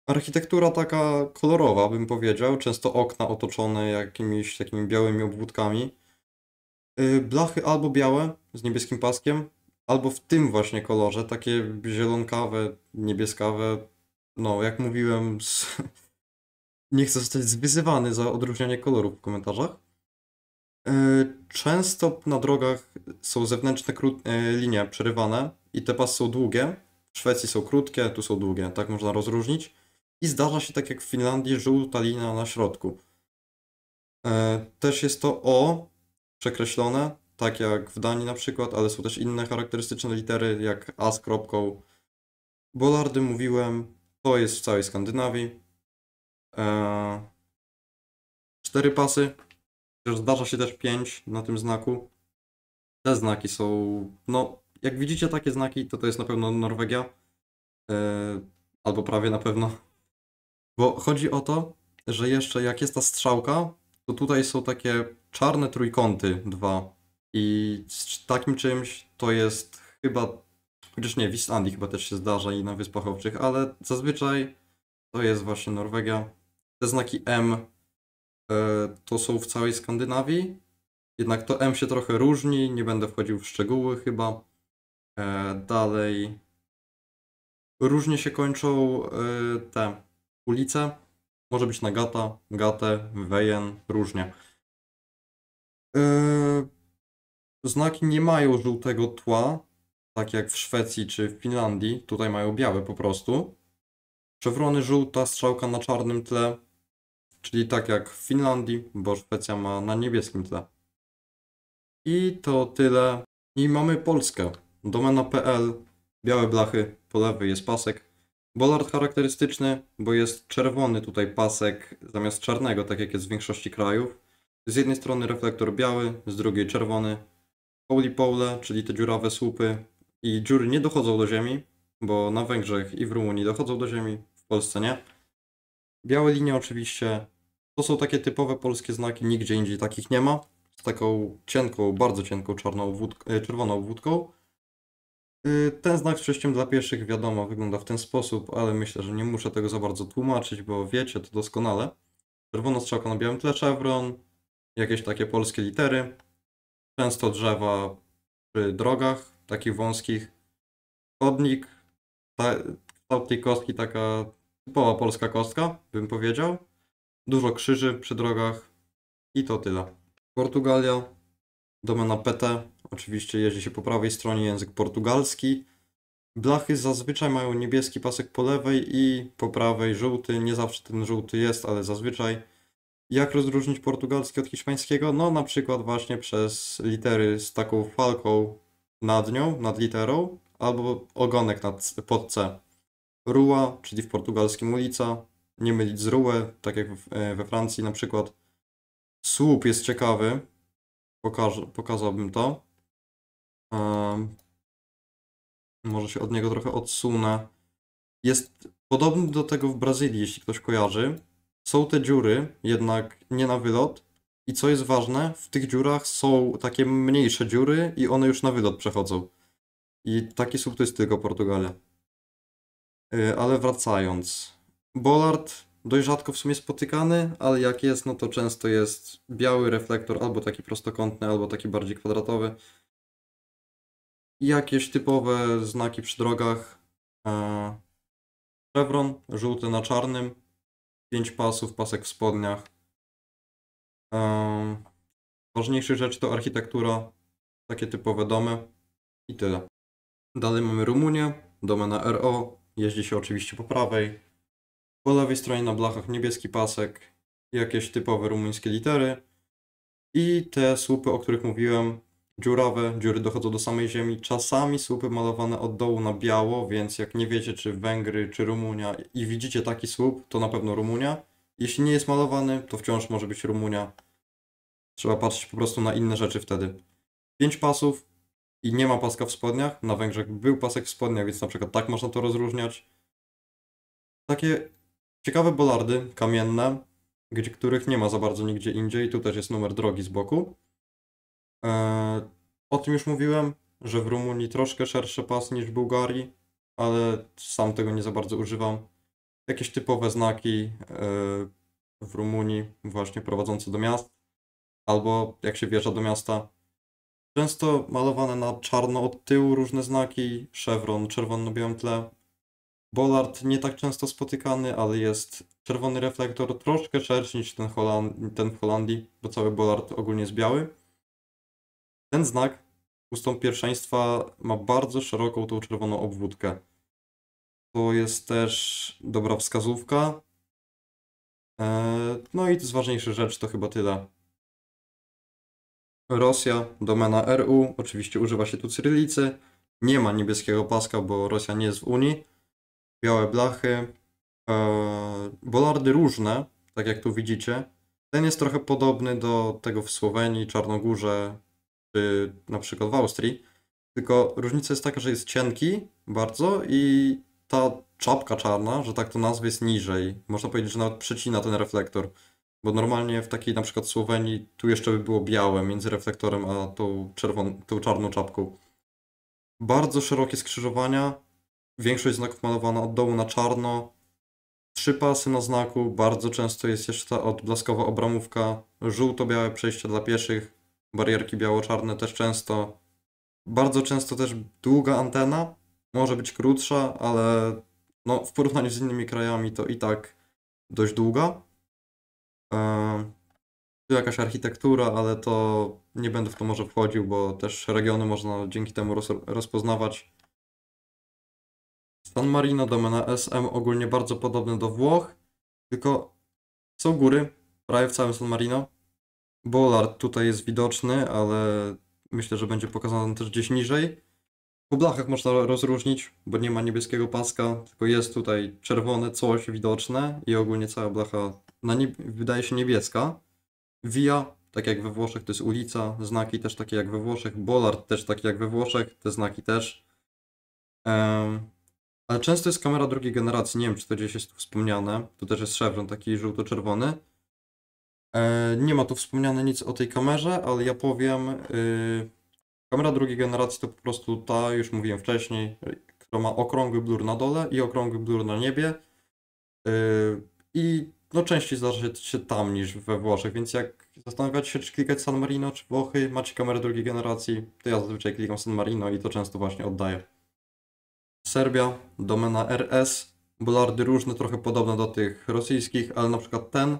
Architektura taka kolorowa, bym powiedział. Często okna otoczone jakimiś takimi białymi obwódkami. E, blachy albo białe z niebieskim paskiem, albo w tym właśnie kolorze, takie zielonkawe, niebieskawe. No, jak mówiłem, z... nie chcę zostać zwyzywany za odróżnianie kolorów w komentarzach. E, często na drogach są zewnętrzne e, linie przerywane i te pasy są długie. W Szwecji są krótkie, tu są długie, tak można rozróżnić. I zdarza się tak jak w Finlandii, żółta linia na środku. E, też jest to O przekreślone, tak jak w Danii na przykład, ale są też inne charakterystyczne litery, jak A z kropką. Bolardy mówiłem, to jest w całej Skandynawii. cztery pasy, Zdarza się też 5 na tym znaku. Te znaki są, no jak widzicie takie znaki, to to jest na pewno Norwegia. E, albo prawie na pewno. Bo chodzi o to, że jeszcze jak jest ta strzałka, to tutaj są takie czarne trójkąty, dwa. I z takim czymś to jest chyba, chociaż nie, w Islandii chyba też się zdarza i na Wyspach Owczych, ale zazwyczaj to jest właśnie Norwegia. Te znaki M E, to są w całej Skandynawii. Jednak to M się trochę różni, nie będę wchodził w szczegóły chyba. E, dalej. Różnie się kończą e, te ulice. Może być na Gata, Gatę, Wejen, różnie. Znaki nie mają żółtego tła, tak jak w Szwecji czy w Finlandii. Tutaj mają białe po prostu. Szewrony żółta, strzałka na czarnym tle, czyli tak jak w Finlandii, bo Szwecja ma na niebieskim tle. I to tyle. I mamy Polskę. Domena.pl, białe blachy, po lewej jest pasek. Bolard charakterystyczny, bo jest czerwony tutaj pasek zamiast czarnego, tak jak jest w większości krajów. Z jednej strony reflektor biały, z drugiej czerwony. Poli pole, czyli te dziurawe słupy i dziury nie dochodzą do ziemi, bo na Węgrzech i w Rumunii dochodzą do ziemi, w Polsce nie. Białe linie oczywiście, to są takie typowe polskie znaki, nigdzie indziej takich nie ma. Z taką cienką, bardzo cienką czarną e, czerwoną wódką. E, ten znak z przejściem dla pieszych, wiadomo, wygląda w ten sposób, ale myślę, że nie muszę tego za bardzo tłumaczyć, bo wiecie to doskonale. Czerwona strzałka na białym tle szewron, jakieś takie polskie litery, często drzewa przy drogach, takich wąskich, chodnik, ta, kształt tej kostki, taka typowa polska kostka, bym powiedział. Dużo krzyży przy drogach i to tyle. Portugalia, domena PT, oczywiście jeździ się po prawej stronie język portugalski. Blachy zazwyczaj mają niebieski pasek po lewej i po prawej żółty, nie zawsze ten żółty jest, ale zazwyczaj. Jak rozróżnić portugalski od hiszpańskiego? No na przykład właśnie przez litery z taką falką nad nią, nad literą, albo ogonek nad, pod C. Rua, czyli w portugalskim ulica, nie mylić z Rue, tak jak e, we Francji na przykład. Słup jest ciekawy, Pokaż, pokazałbym to. Um, może się od niego trochę odsunę. Jest podobny do tego w Brazylii, jeśli ktoś kojarzy. Są te dziury, jednak nie na wylot. I co jest ważne, w tych dziurach są takie mniejsze dziury i one już na wylot przechodzą. I taki słup to jest tylko Portugalia. Yy, ale wracając. Bollard dość rzadko w sumie spotykany, ale jak jest, no to często jest biały reflektor, albo taki prostokątny, albo taki bardziej kwadratowy. Jakieś typowe znaki przy drogach. Eee, Chevron, żółty na czarnym, pięć pasów, pasek w spodniach. Eee, ważniejsze rzeczy to architektura, takie typowe domy i tyle. Dalej mamy Rumunię, domena RO, jeździ się oczywiście po prawej, po lewej stronie na blachach niebieski pasek, jakieś typowe rumuńskie litery. I te słupy, o których mówiłem, dziurawe, dziury dochodzą do samej ziemi. Czasami słupy malowane od dołu na biało, więc jak nie wiecie, czy Węgry, czy Rumunia i widzicie taki słup, to na pewno Rumunia. Jeśli nie jest malowany, to wciąż może być Rumunia. Trzeba patrzeć po prostu na inne rzeczy wtedy. Pięć pasów i nie ma paska w spodniach. Na Węgrzech był pasek w spodniach, więc na przykład tak można to rozróżniać. Takie Ciekawe bolardy kamienne, gdzie których nie ma za bardzo nigdzie indziej. Tu też jest numer drogi z boku. E, o tym już mówiłem, że w Rumunii troszkę szerszy pas niż w Bułgarii, ale sam tego nie za bardzo używam. Jakieś typowe znaki e, w Rumunii, właśnie prowadzące do miast, albo jak się wjeżdża do miasta. Często malowane na czarno od tyłu różne znaki, szewron, czerwono-białym tle, Bollard nie tak często spotykany, ale jest czerwony reflektor, troszkę szerszy niż ten, Holand ten w Holandii, bo cały Bollard ogólnie jest biały. Ten znak ustąp pierwszeństwa ma bardzo szeroką tą czerwoną obwódkę. To jest też dobra wskazówka. E, no i z ważniejsza rzeczy to chyba tyle. Rosja, domena RU, oczywiście używa się tu cyrylicy. Nie ma niebieskiego paska, bo Rosja nie jest w Unii białe blachy, e, bolardy różne, tak jak tu widzicie. Ten jest trochę podobny do tego w Słowenii, Czarnogórze, czy na przykład w Austrii. Tylko różnica jest taka, że jest cienki bardzo i ta czapka czarna, że tak to nazwę, jest niżej. Można powiedzieć, że nawet przecina ten reflektor. Bo normalnie w takiej na przykład Słowenii tu jeszcze by było białe między reflektorem a tą, czerwon- tą czarną czapką. Bardzo szerokie skrzyżowania, Większość znaków malowana od dołu na czarno. Trzy pasy na znaku, bardzo często jest jeszcze ta odblaskowa obramówka, żółto-białe przejścia dla pieszych, barierki biało-czarne też często. Bardzo często też długa antena, może być krótsza, ale no, w porównaniu z innymi krajami to i tak dość długa. Ehm, tu jakaś architektura, ale to nie będę w to może wchodził, bo też regiony można dzięki temu roz, rozpoznawać. San Marino, domena SM, ogólnie bardzo podobny do Włoch, tylko są góry, prawie w całym San Marino. Bollard tutaj jest widoczny, ale myślę, że będzie pokazany też gdzieś niżej. Po blachach można rozróżnić, bo nie ma niebieskiego paska, tylko jest tutaj czerwone coś widoczne i ogólnie cała blacha na wydaje się niebieska. Via, tak jak we Włoszech, to jest ulica, znaki też takie jak we Włoszech, Bollard też takie jak we Włoszech, te znaki też. Um, ale często jest kamera drugiej generacji, nie wiem czy to gdzieś jest tu wspomniane, to też jest szewron taki żółto-czerwony. E, nie ma tu wspomniane nic o tej kamerze, ale ja powiem, y, kamera drugiej generacji to po prostu ta, już mówiłem wcześniej, która ma okrągły blur na dole i okrągły blur na niebie. Y, I no częściej zdarza się tam niż we Włoszech, więc jak zastanawiacie się, czy klikać San Marino, czy Włochy, macie kamerę drugiej generacji, to ja zazwyczaj klikam San Marino i to często właśnie oddaję. Serbia, domena RS, blardy różne, trochę podobne do tych rosyjskich, ale na przykład ten,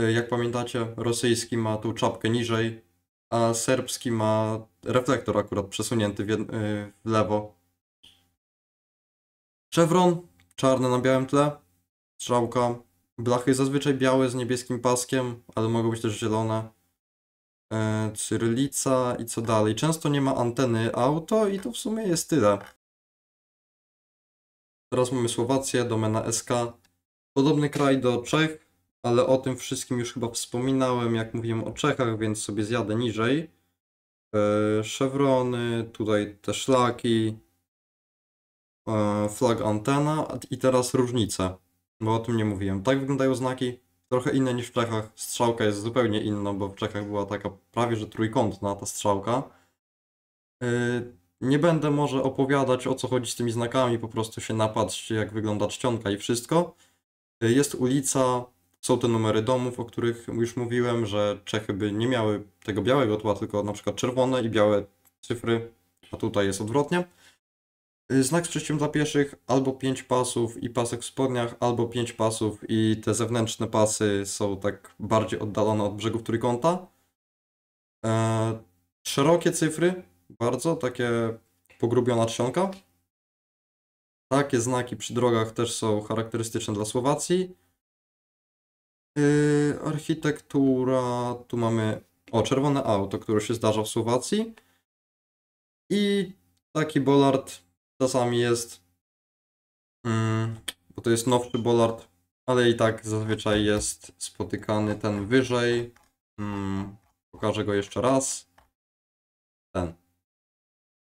y, jak pamiętacie, rosyjski ma tu czapkę niżej, a serbski ma reflektor akurat przesunięty w, y, lewo. Chevron, czarny na białym tle, strzałka, blachy zazwyczaj białe z niebieskim paskiem, ale mogą być też zielone. E, cyrylica i co dalej. Często nie ma anteny auto i to w sumie jest tyle. Teraz mamy Słowację, domena SK. Podobny kraj do Czech, ale o tym wszystkim już chyba wspominałem, jak mówiłem o Czechach, więc sobie zjadę niżej. E, szewrony, tutaj te szlaki, e, flag antena i teraz różnice, bo o tym nie mówiłem. Tak wyglądają znaki, trochę inne niż w Czechach. Strzałka jest zupełnie inna, bo w Czechach była taka prawie że trójkątna ta strzałka. E, nie będę może opowiadać o co chodzi z tymi znakami, po prostu się napatrzcie jak wygląda czcionka i wszystko. Y, jest ulica, są te numery domów, o których już mówiłem, że Czechy by nie miały tego białego tła, tylko na przykład czerwone i białe cyfry, a tutaj jest odwrotnie. Y, znak z przejściem dla pieszych albo 5 pasów i pasek w spodniach, albo 5 pasów i te zewnętrzne pasy są tak bardziej oddalone od brzegów trójkąta. Eee, szerokie cyfry, bardzo, takie pogrubiona czcionka Takie znaki przy drogach też są charakterystyczne dla Słowacji. Yy, architektura, tu mamy, o, czerwone auto, które się zdarza w Słowacji. I taki bolard czasami jest, yy, bo to jest nowszy bolard, ale i tak zazwyczaj jest spotykany ten wyżej. Yy, pokażę go jeszcze raz. Ten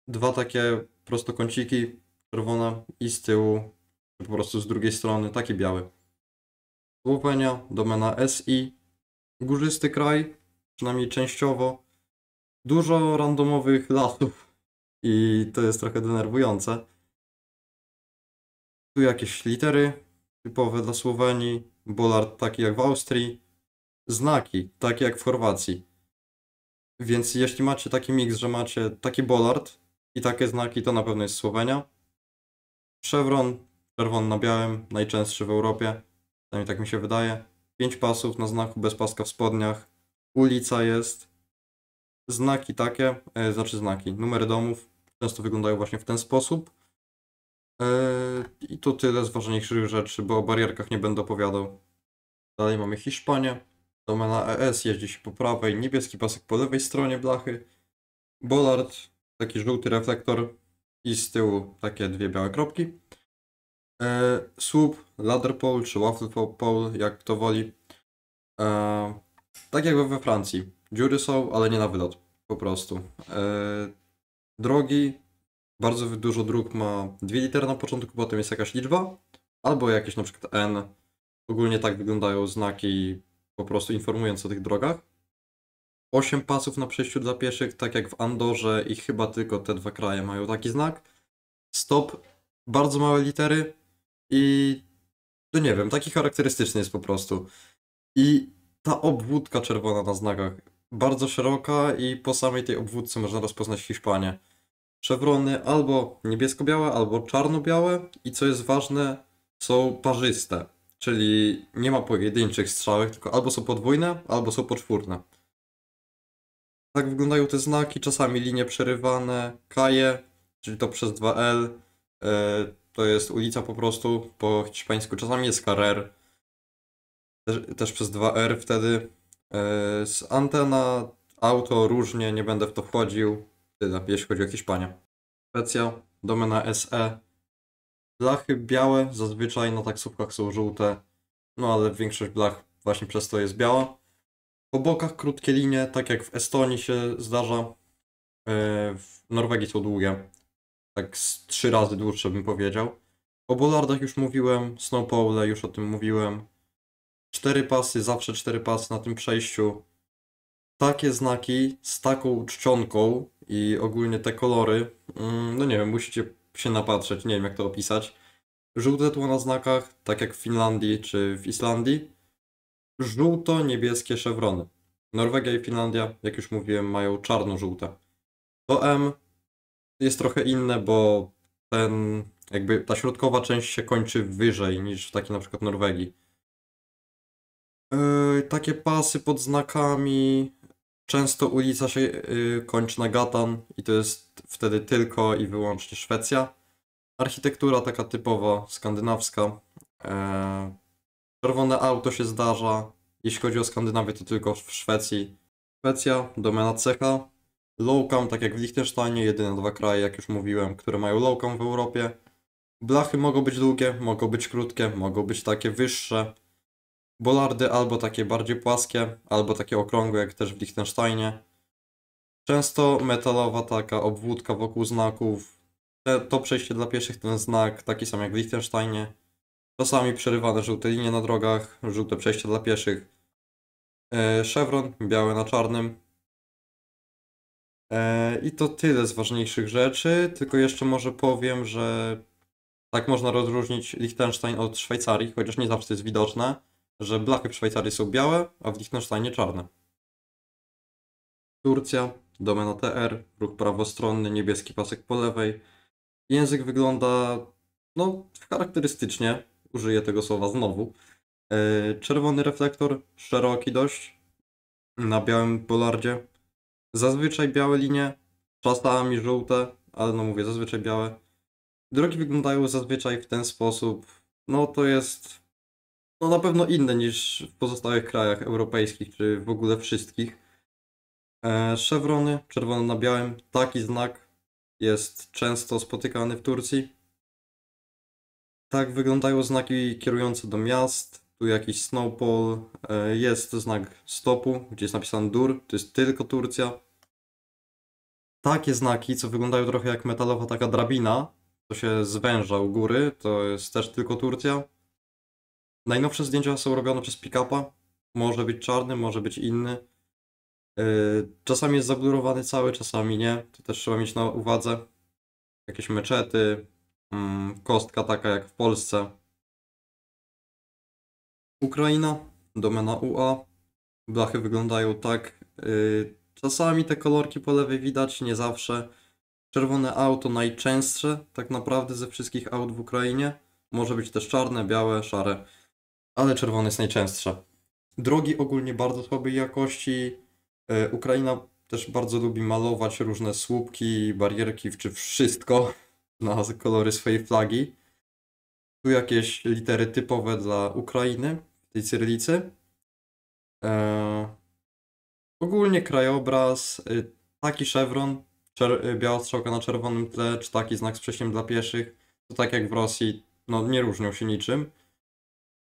dwa takie prostokąciki, czerwona i z tyłu, po prostu z drugiej strony, taki biały. Słowenia, domena SI, górzysty kraj, przynajmniej częściowo, dużo randomowych lasów i to jest trochę denerwujące. Tu jakieś litery typowe dla Słowenii, bolard taki jak w Austrii, znaki takie jak w Chorwacji. Więc jeśli macie taki miks, że macie taki bolard, i takie znaki to na pewno jest Słowenia. Chevron, czerwony na białym, najczęstszy w Europie, przynajmniej tak mi się wydaje. pięć pasów na znaku bez paska w spodniach, ulica jest. Znaki takie, e, znaczy znaki, numery domów często wyglądają właśnie w ten sposób. E, I to tyle z ważniejszych rzeczy, bo o barierkach nie będę opowiadał. Dalej mamy Hiszpanię. Domena ES jeździ się po prawej, niebieski pasek po lewej stronie blachy. Bollard taki żółty reflektor i z tyłu takie dwie białe kropki. E, słup, ladder pole czy waffle pole, jak kto woli. E, tak jakby we Francji. Dziury są, ale nie na wylot, po prostu. E, drogi, bardzo dużo dróg ma dwie litery na początku, potem jest jakaś liczba, albo jakieś na przykład N. Ogólnie tak wyglądają znaki po prostu informujące o tych drogach. 8 pasów na przejściu dla pieszych, tak jak w Andorze i chyba tylko te dwa kraje mają taki znak. Stop, bardzo małe litery i no nie wiem, taki charakterystyczny jest po prostu. I ta obwódka czerwona na znakach, bardzo szeroka i po samej tej obwódce można rozpoznać Hiszpanię. Szewrony albo niebiesko-białe, albo czarno-białe i co jest ważne, są parzyste, czyli nie ma pojedynczych strzałek, tylko albo są podwójne, albo są poczwórne tak wyglądają te znaki, czasami linie przerywane, kaje, czyli to przez 2L, e, to jest ulica po prostu po hiszpańsku, czasami jest carrer, też, też przez 2R wtedy. E, z antena, auto, różnie, nie będę w to wchodził, tyle, jeśli chodzi o Hiszpanię. Szwecja, domena SE, blachy białe, zazwyczaj na taksówkach są żółte, no ale większość blach właśnie przez to jest biała. Po bokach krótkie linie, tak jak w Estonii się zdarza. E, w Norwegii są długie. Tak z trzy razy dłuższe bym powiedział. O bolardach już mówiłem, Snowpole już o tym mówiłem. Cztery pasy, zawsze cztery pasy na tym przejściu. Takie znaki z taką czcionką i ogólnie te kolory, mm, no nie wiem, musicie się napatrzeć, nie wiem jak to opisać. Żółte tło na znakach, tak jak w Finlandii czy w Islandii żółto-niebieskie szewrony. Norwegia i Finlandia, jak już mówiłem, mają czarno-żółte. To M jest trochę inne, bo ten, jakby ta środkowa część się kończy wyżej niż w takiej na przykład Norwegii. Yy, takie pasy pod znakami. Często ulica się yy, kończy na Gatan i to jest wtedy tylko i wyłącznie Szwecja. Architektura taka typowa skandynawska. Yy, Czerwone auto się zdarza. Jeśli chodzi o Skandynawię, to tylko w Szwecji. Szwecja, domena cecha. Lowcam, tak jak w Liechtensteinie, jedyne dwa kraje, jak już mówiłem, które mają lowcam w Europie. Blachy mogą być długie, mogą być krótkie, mogą być takie wyższe. Bolardy albo takie bardziej płaskie, albo takie okrągłe, jak też w Liechtensteinie. Często metalowa taka obwódka wokół znaków. Te, to przejście dla pieszych, ten znak, taki sam jak w Liechtensteinie. Czasami przerywane żółte linie na drogach, żółte przejścia dla pieszych. E, szewron, biały na czarnym. E, I to tyle z ważniejszych rzeczy, tylko jeszcze może powiem, że tak można rozróżnić Liechtenstein od Szwajcarii, chociaż nie zawsze jest widoczne, że blachy w Szwajcarii są białe, a w Liechtensteinie czarne. Turcja, domena TR, ruch prawostronny, niebieski pasek po lewej. Język wygląda no, charakterystycznie, użyję tego słowa znowu. E, czerwony reflektor, szeroki dość, na białym polardzie. Zazwyczaj białe linie, czasami żółte, ale no mówię, zazwyczaj białe. Drogi wyglądają zazwyczaj w ten sposób. No to jest no na pewno inne niż w pozostałych krajach europejskich, czy w ogóle wszystkich. E, szewrony, czerwone na białym, taki znak jest często spotykany w Turcji. Tak wyglądają znaki kierujące do miast. Tu jakiś snowball, e, jest znak stopu, gdzie jest napisane dur, to jest tylko Turcja. Takie znaki, co wyglądają trochę jak metalowa taka drabina, to się zwęża u góry, to jest też tylko Turcja. Najnowsze zdjęcia są robione przez pick-upa. Może być czarny, może być inny. E, czasami jest zablurowany cały, czasami nie. To też trzeba mieć na uwadze. Jakieś meczety, Mm, kostka taka jak w Polsce. Ukraina, domena UA. Blachy wyglądają tak. Y, czasami te kolorki po lewej widać, nie zawsze. Czerwone auto najczęstsze tak naprawdę ze wszystkich aut w Ukrainie. Może być też czarne, białe, szare, ale czerwone jest najczęstsze. Drogi ogólnie bardzo słabej jakości. Y, Ukraina też bardzo lubi malować różne słupki, barierki czy wszystko na kolory swojej flagi. Tu jakieś litery typowe dla Ukrainy w tej cyrylicy. E, ogólnie krajobraz, y, taki szewron, y, biała strzałka na czerwonym tle, czy taki znak z prześniem dla pieszych. To tak jak w Rosji, no nie różnią się niczym.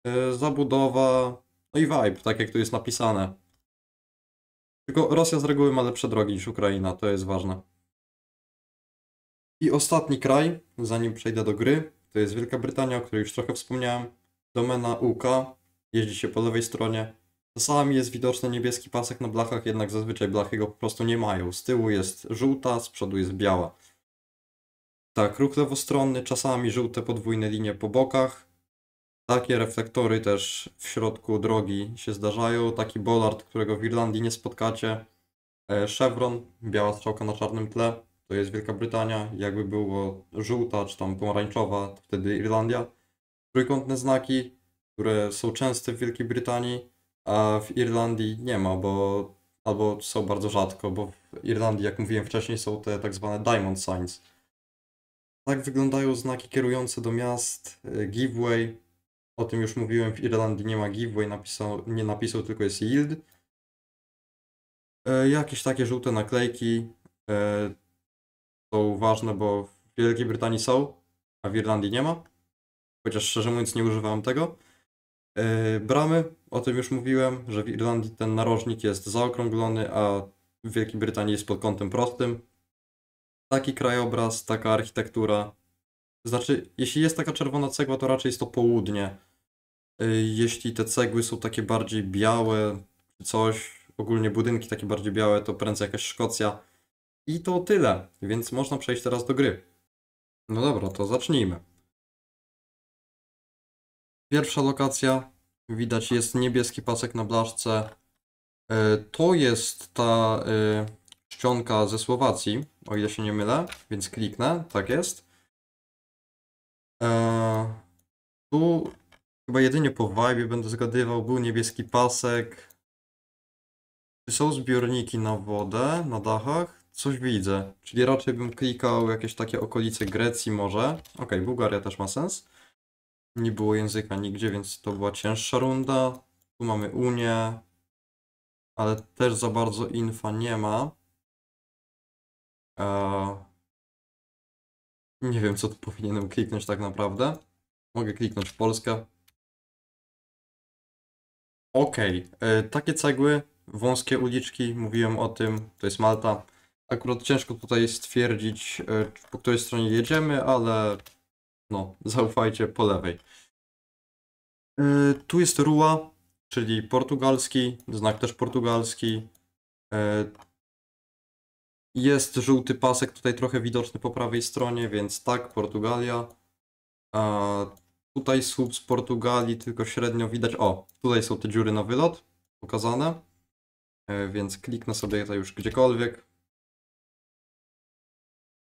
E, zabudowa, no i vibe, tak jak tu jest napisane. Tylko Rosja z reguły ma lepsze drogi niż Ukraina, to jest ważne. I ostatni kraj, zanim przejdę do gry, to jest Wielka Brytania, o której już trochę wspomniałem. Domena UK, jeździ się po lewej stronie. Czasami jest widoczny niebieski pasek na blachach, jednak zazwyczaj blachy go po prostu nie mają. Z tyłu jest żółta, z przodu jest biała. Tak, ruch lewostronny, czasami żółte podwójne linie po bokach. Takie reflektory też w środku drogi się zdarzają. Taki bolard, którego w Irlandii nie spotkacie. Chevron, biała strzałka na czarnym tle to jest Wielka Brytania, jakby było żółta czy tam pomarańczowa, to wtedy Irlandia. Trójkątne znaki, które są częste w Wielkiej Brytanii, a w Irlandii nie ma, bo albo są bardzo rzadko, bo w Irlandii, jak mówiłem wcześniej, są te tak zwane diamond signs. Tak wyglądają znaki kierujące do miast, e, giveaway, o tym już mówiłem, w Irlandii nie ma giveaway, napisał, nie napisał, tylko jest yield. E, jakieś takie żółte naklejki, e, są ważne, bo w Wielkiej Brytanii są, a w Irlandii nie ma. Chociaż szczerze mówiąc nie używałem tego. E, bramy, o tym już mówiłem, że w Irlandii ten narożnik jest zaokrąglony, a w Wielkiej Brytanii jest pod kątem prostym. Taki krajobraz, taka architektura. Znaczy, jeśli jest taka czerwona cegła, to raczej jest to południe. E, jeśli te cegły są takie bardziej białe, czy coś, ogólnie budynki takie bardziej białe, to prędzej jakaś Szkocja. I to tyle, więc można przejść teraz do gry. No dobra, to zacznijmy. Pierwsza lokacja, widać jest niebieski pasek na blaszce. E, to jest ta e, czcionka ze Słowacji, o ile się nie mylę, więc kliknę, tak jest. E, tu chyba jedynie po vibe będę zgadywał, był niebieski pasek. Czy są zbiorniki na wodę na dachach? Coś widzę, czyli raczej bym klikał jakieś takie okolice Grecji może. Okej, okay, Bułgaria też ma sens. Nie było języka nigdzie, więc to była cięższa runda. Tu mamy Unię, ale też za bardzo infa nie ma. Eee... Nie wiem, co tu powinienem kliknąć tak naprawdę. Mogę kliknąć Polskę. Okej, okay. E, takie cegły, wąskie uliczki, mówiłem o tym, to jest Malta. Akurat ciężko tutaj stwierdzić, e, po której stronie jedziemy, ale no, zaufajcie po lewej. E, tu jest Rua, czyli portugalski, znak też portugalski. E, jest żółty pasek tutaj trochę widoczny po prawej stronie, więc tak, Portugalia. A tutaj słup z Portugalii tylko średnio widać. O, tutaj są te dziury na wylot pokazane, więc kliknę sobie to już gdziekolwiek.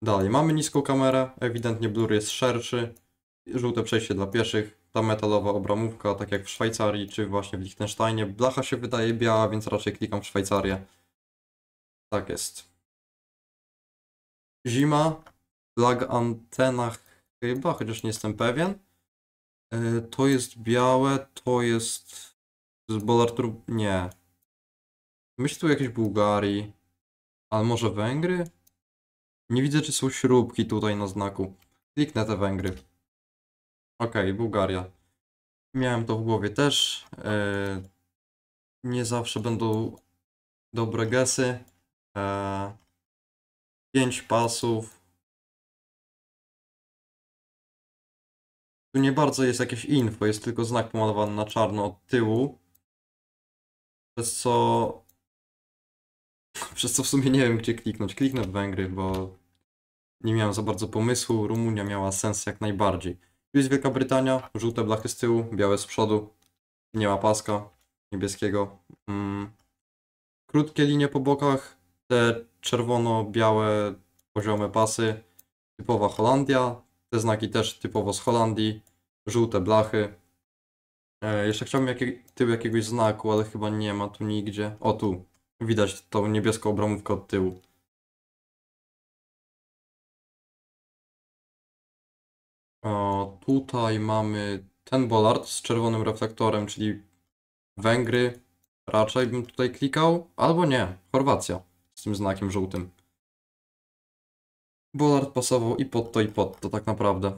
Dalej, mamy niską kamerę, ewidentnie blur jest szerszy, żółte przejście dla pieszych, ta metalowa obramówka, tak jak w Szwajcarii czy właśnie w Liechtensteinie. Blacha się wydaje biała, więc raczej klikam w Szwajcarię. Tak jest. Zima, Lag antena chyba, chociaż nie jestem pewien. E, to jest białe, to jest z Bolartru... nie. Myślę tu jakiejś Bułgarii, ale może Węgry? Nie widzę, czy są śrubki tutaj na znaku. Kliknę te Węgry. Okej, okay, Bułgaria. Miałem to w głowie też. E, nie zawsze będą dobre gesy. E, pięć pasów. Tu nie bardzo jest jakieś info, jest tylko znak pomalowany na czarno od tyłu. Przez co... Przez co w sumie nie wiem, gdzie kliknąć. Kliknę w Węgry, bo nie miałem za bardzo pomysłu, Rumunia miała sens jak najbardziej. Tu jest Wielka Brytania, żółte blachy z tyłu, białe z przodu, nie ma paska niebieskiego. Mm. Krótkie linie po bokach, te czerwono-białe poziome pasy, typowa Holandia, te znaki też typowo z Holandii, żółte blachy. E, jeszcze chciałbym jakieg tył jakiegoś znaku, ale chyba nie ma tu nigdzie. O tu, widać tą niebieską obramówkę od tyłu. O, tutaj mamy ten bolard z czerwonym reflektorem, czyli Węgry raczej bym tutaj klikał, albo nie, Chorwacja z tym znakiem żółtym. Bolard pasował i pod to i pod to tak naprawdę.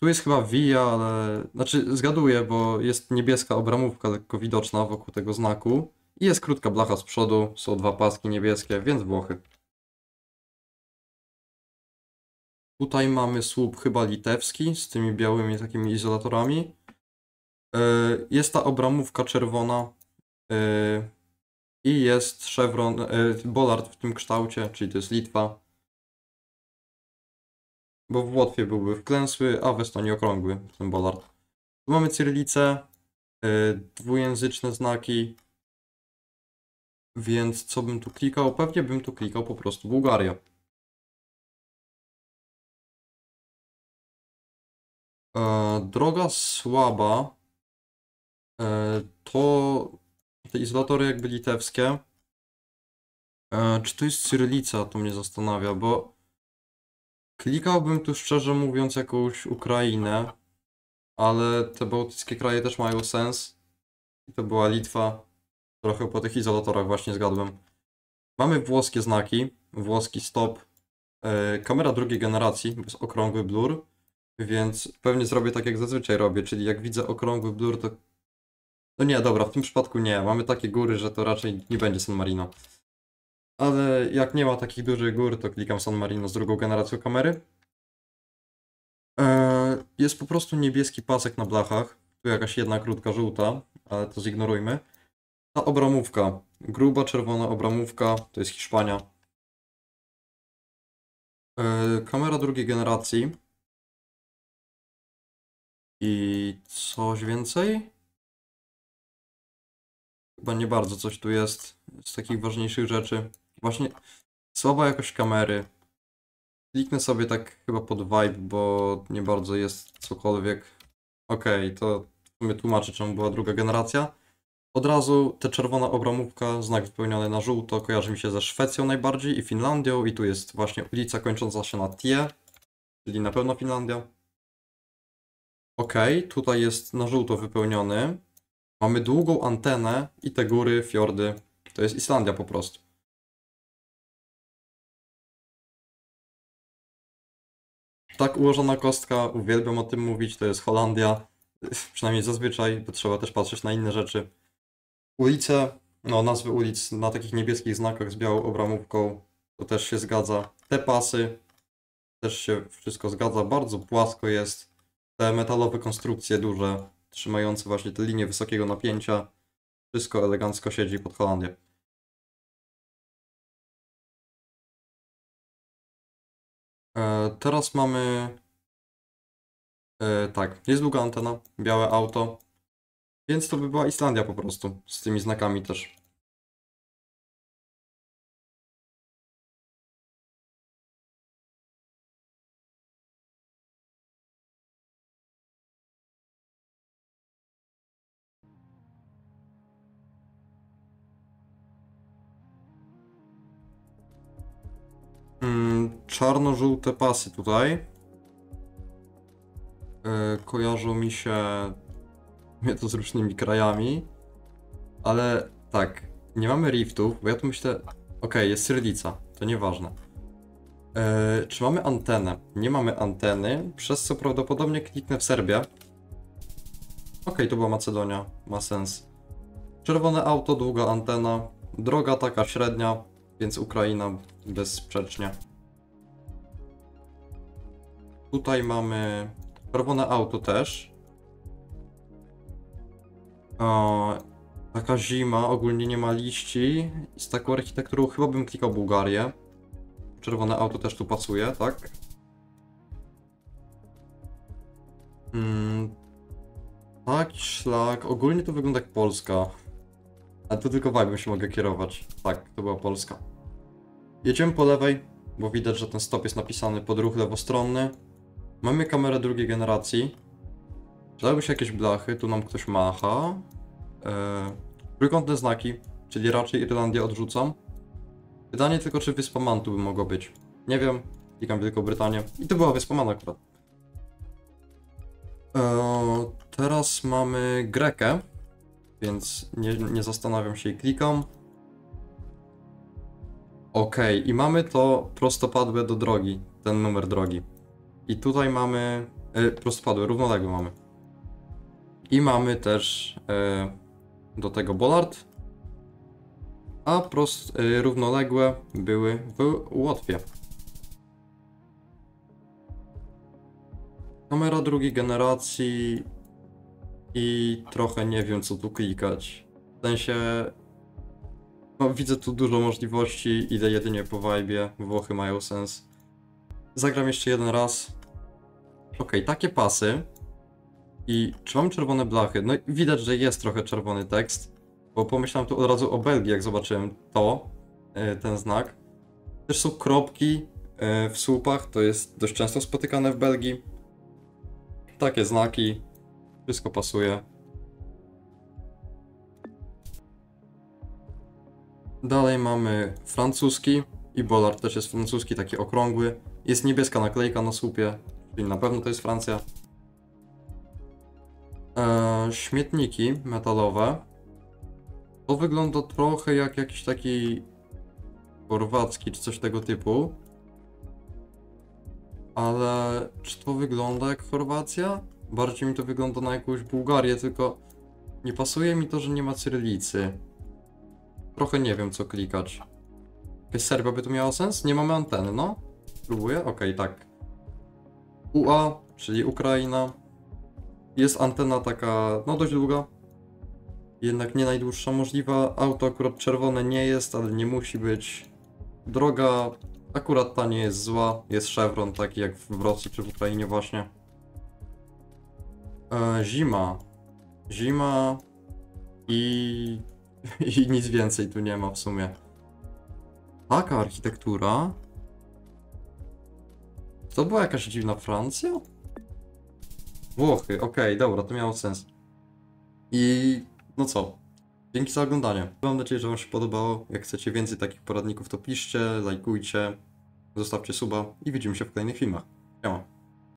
Tu jest chyba Via, ale... Znaczy zgaduję, bo jest niebieska obramówka lekko widoczna wokół tego znaku. I jest krótka blacha z przodu, są dwa paski niebieskie, więc Włochy. Tutaj mamy słup chyba litewski z tymi białymi takimi izolatorami. E, jest ta obramówka czerwona e, i jest szewron, e, bolard w tym kształcie, czyli to jest Litwa. Bo w Łotwie byłby wklęsły, a w Estonii okrągły ten bolard. Tu mamy cyrylicę, dwujęzyczne znaki, więc co bym tu klikał? Pewnie bym tu klikał po prostu Bułgaria. E, droga słaba. E, to te izolatory jakby litewskie. E, czy to jest Cyrylica? To mnie zastanawia, bo klikałbym tu szczerze mówiąc jakąś Ukrainę, ale te bałtyckie kraje też mają sens. I to była Litwa. Trochę po tych izolatorach właśnie zgadłem. Mamy włoskie znaki, włoski stop, kamera drugiej generacji, jest okrągły blur. Więc pewnie zrobię tak jak zazwyczaj robię, czyli jak widzę okrągły blur to... No nie, dobra, w tym przypadku nie. Mamy takie góry, że to raczej nie będzie San Marino. Ale jak nie ma takich dużych gór, to klikam San Marino z drugą generacją kamery. E, jest po prostu niebieski pasek na blachach. Tu jakaś jedna krótka żółta, ale to zignorujmy. Ta obramówka, gruba czerwona obramówka, to jest Hiszpania. E, kamera drugiej generacji, i coś więcej? Chyba nie bardzo coś tu jest z takich ważniejszych rzeczy. Właśnie słaba jakość kamery. Kliknę sobie tak chyba pod vibe, bo nie bardzo jest cokolwiek. Okej, okay, to w tłumaczy czemu była druga generacja. Od razu te czerwona obramówka, znak wypełniony na żółto, kojarzy mi się ze Szwecją najbardziej i Finlandią. I tu jest właśnie ulica kończąca się na Tie, czyli na pewno Finlandia. Ok, tutaj jest na żółto wypełniony. Mamy długą antenę i te góry, fiordy. To jest Islandia po prostu. Tak ułożona kostka, uwielbiam o tym mówić, to jest Holandia. Przynajmniej zazwyczaj, bo trzeba też patrzeć na inne rzeczy. Ulice, no nazwy ulic na takich niebieskich znakach z białą obramówką, to też się zgadza. Te pasy, też się wszystko zgadza, bardzo płasko jest te metalowe konstrukcje duże, trzymające właśnie te linie wysokiego napięcia, wszystko elegancko siedzi pod Holandię. E, teraz mamy... E, tak, jest długa antena, białe auto, więc to by była Islandia po prostu, z tymi znakami też. czarno-żółte pasy tutaj. E, kojarzą mi się mnie to z różnymi krajami, ale tak, nie mamy riftów, bo ja tu myślę, okej, okay, jest syrlica, to nieważne. Yy, czy mamy antenę? Nie mamy anteny, przez co prawdopodobnie kliknę w Serbię. Okej, okay, to była Macedonia, ma sens. Czerwone auto, długa antena, droga taka średnia, więc Ukraina bezsprzecznie. Tutaj mamy czerwone auto też. O, taka zima, ogólnie nie ma liści. Z taką architekturą chyba bym klikał Bułgarię. Czerwone auto też tu pasuje, tak? Mm, tak, szlak. Ogólnie to wygląda jak Polska. Ale to tylko vibe'em się mogę kierować. Tak, to była Polska. Jedziemy po lewej, bo widać, że ten stop jest napisany pod ruch lewostronny. Mamy kamerę drugiej generacji. Przydałyby się jakieś blachy, tu nam ktoś macha. Eee, trójkątne znaki, czyli raczej Irlandię odrzucam. Pytanie tylko, czy wyspa Man tu by mogło być. Nie wiem, klikam Wielką Brytanię. I to była wyspa Man akurat. E, teraz mamy Grekę, więc nie, nie zastanawiam się i klikam. Ok, i mamy to prostopadłe do drogi, ten numer drogi. I tutaj mamy. E, prostopadły, równoległy tak mamy. I mamy też e, do tego Bollard. A prost, e, równoległe były w Łotwie. Kamera drugiej generacji i trochę nie wiem co tu klikać. W sensie no, widzę tu dużo możliwości, idę jedynie po vibe, Włochy mają sens. Zagram jeszcze jeden raz. Ok, takie pasy. I czy mam czerwone blachy? No widać, że jest trochę czerwony tekst. Bo pomyślałem tu od razu o Belgii, jak zobaczyłem to, e, ten znak. Też są kropki e, w słupach, to jest dość często spotykane w Belgii. Takie znaki, wszystko pasuje. Dalej mamy francuski i bolar też jest francuski, taki okrągły. Jest niebieska naklejka na słupie, czyli na pewno to jest Francja. Eee, śmietniki metalowe. To wygląda trochę jak jakiś taki chorwacki czy coś tego typu. Ale czy to wygląda jak Chorwacja? Bardziej mi to wygląda na jakąś Bułgarię, tylko nie pasuje mi to, że nie ma cyrylicy. Trochę nie wiem co klikać. Jakaś Serbia by tu miała sens? Nie mamy anteny, no. Spróbuję? Okej, okay, tak. UA, czyli Ukraina. Jest antena taka, no dość długa. Jednak nie najdłuższa możliwa. Auto akurat czerwone nie jest, ale nie musi być. Droga akurat ta nie jest zła. Jest szewron taki jak w Rosji czy w Ukrainie właśnie. E, zima. Zima i... i nic więcej tu nie ma w sumie. Taka architektura. To była jakaś dziwna Francja? Włochy, okej, okay, dobra, to miało sens. I no co? Dzięki za oglądanie. Mam nadzieję, że Wam się podobało. Jak chcecie więcej takich poradników, to piszcie, lajkujcie, zostawcie suba i widzimy się w kolejnych filmach. Siema.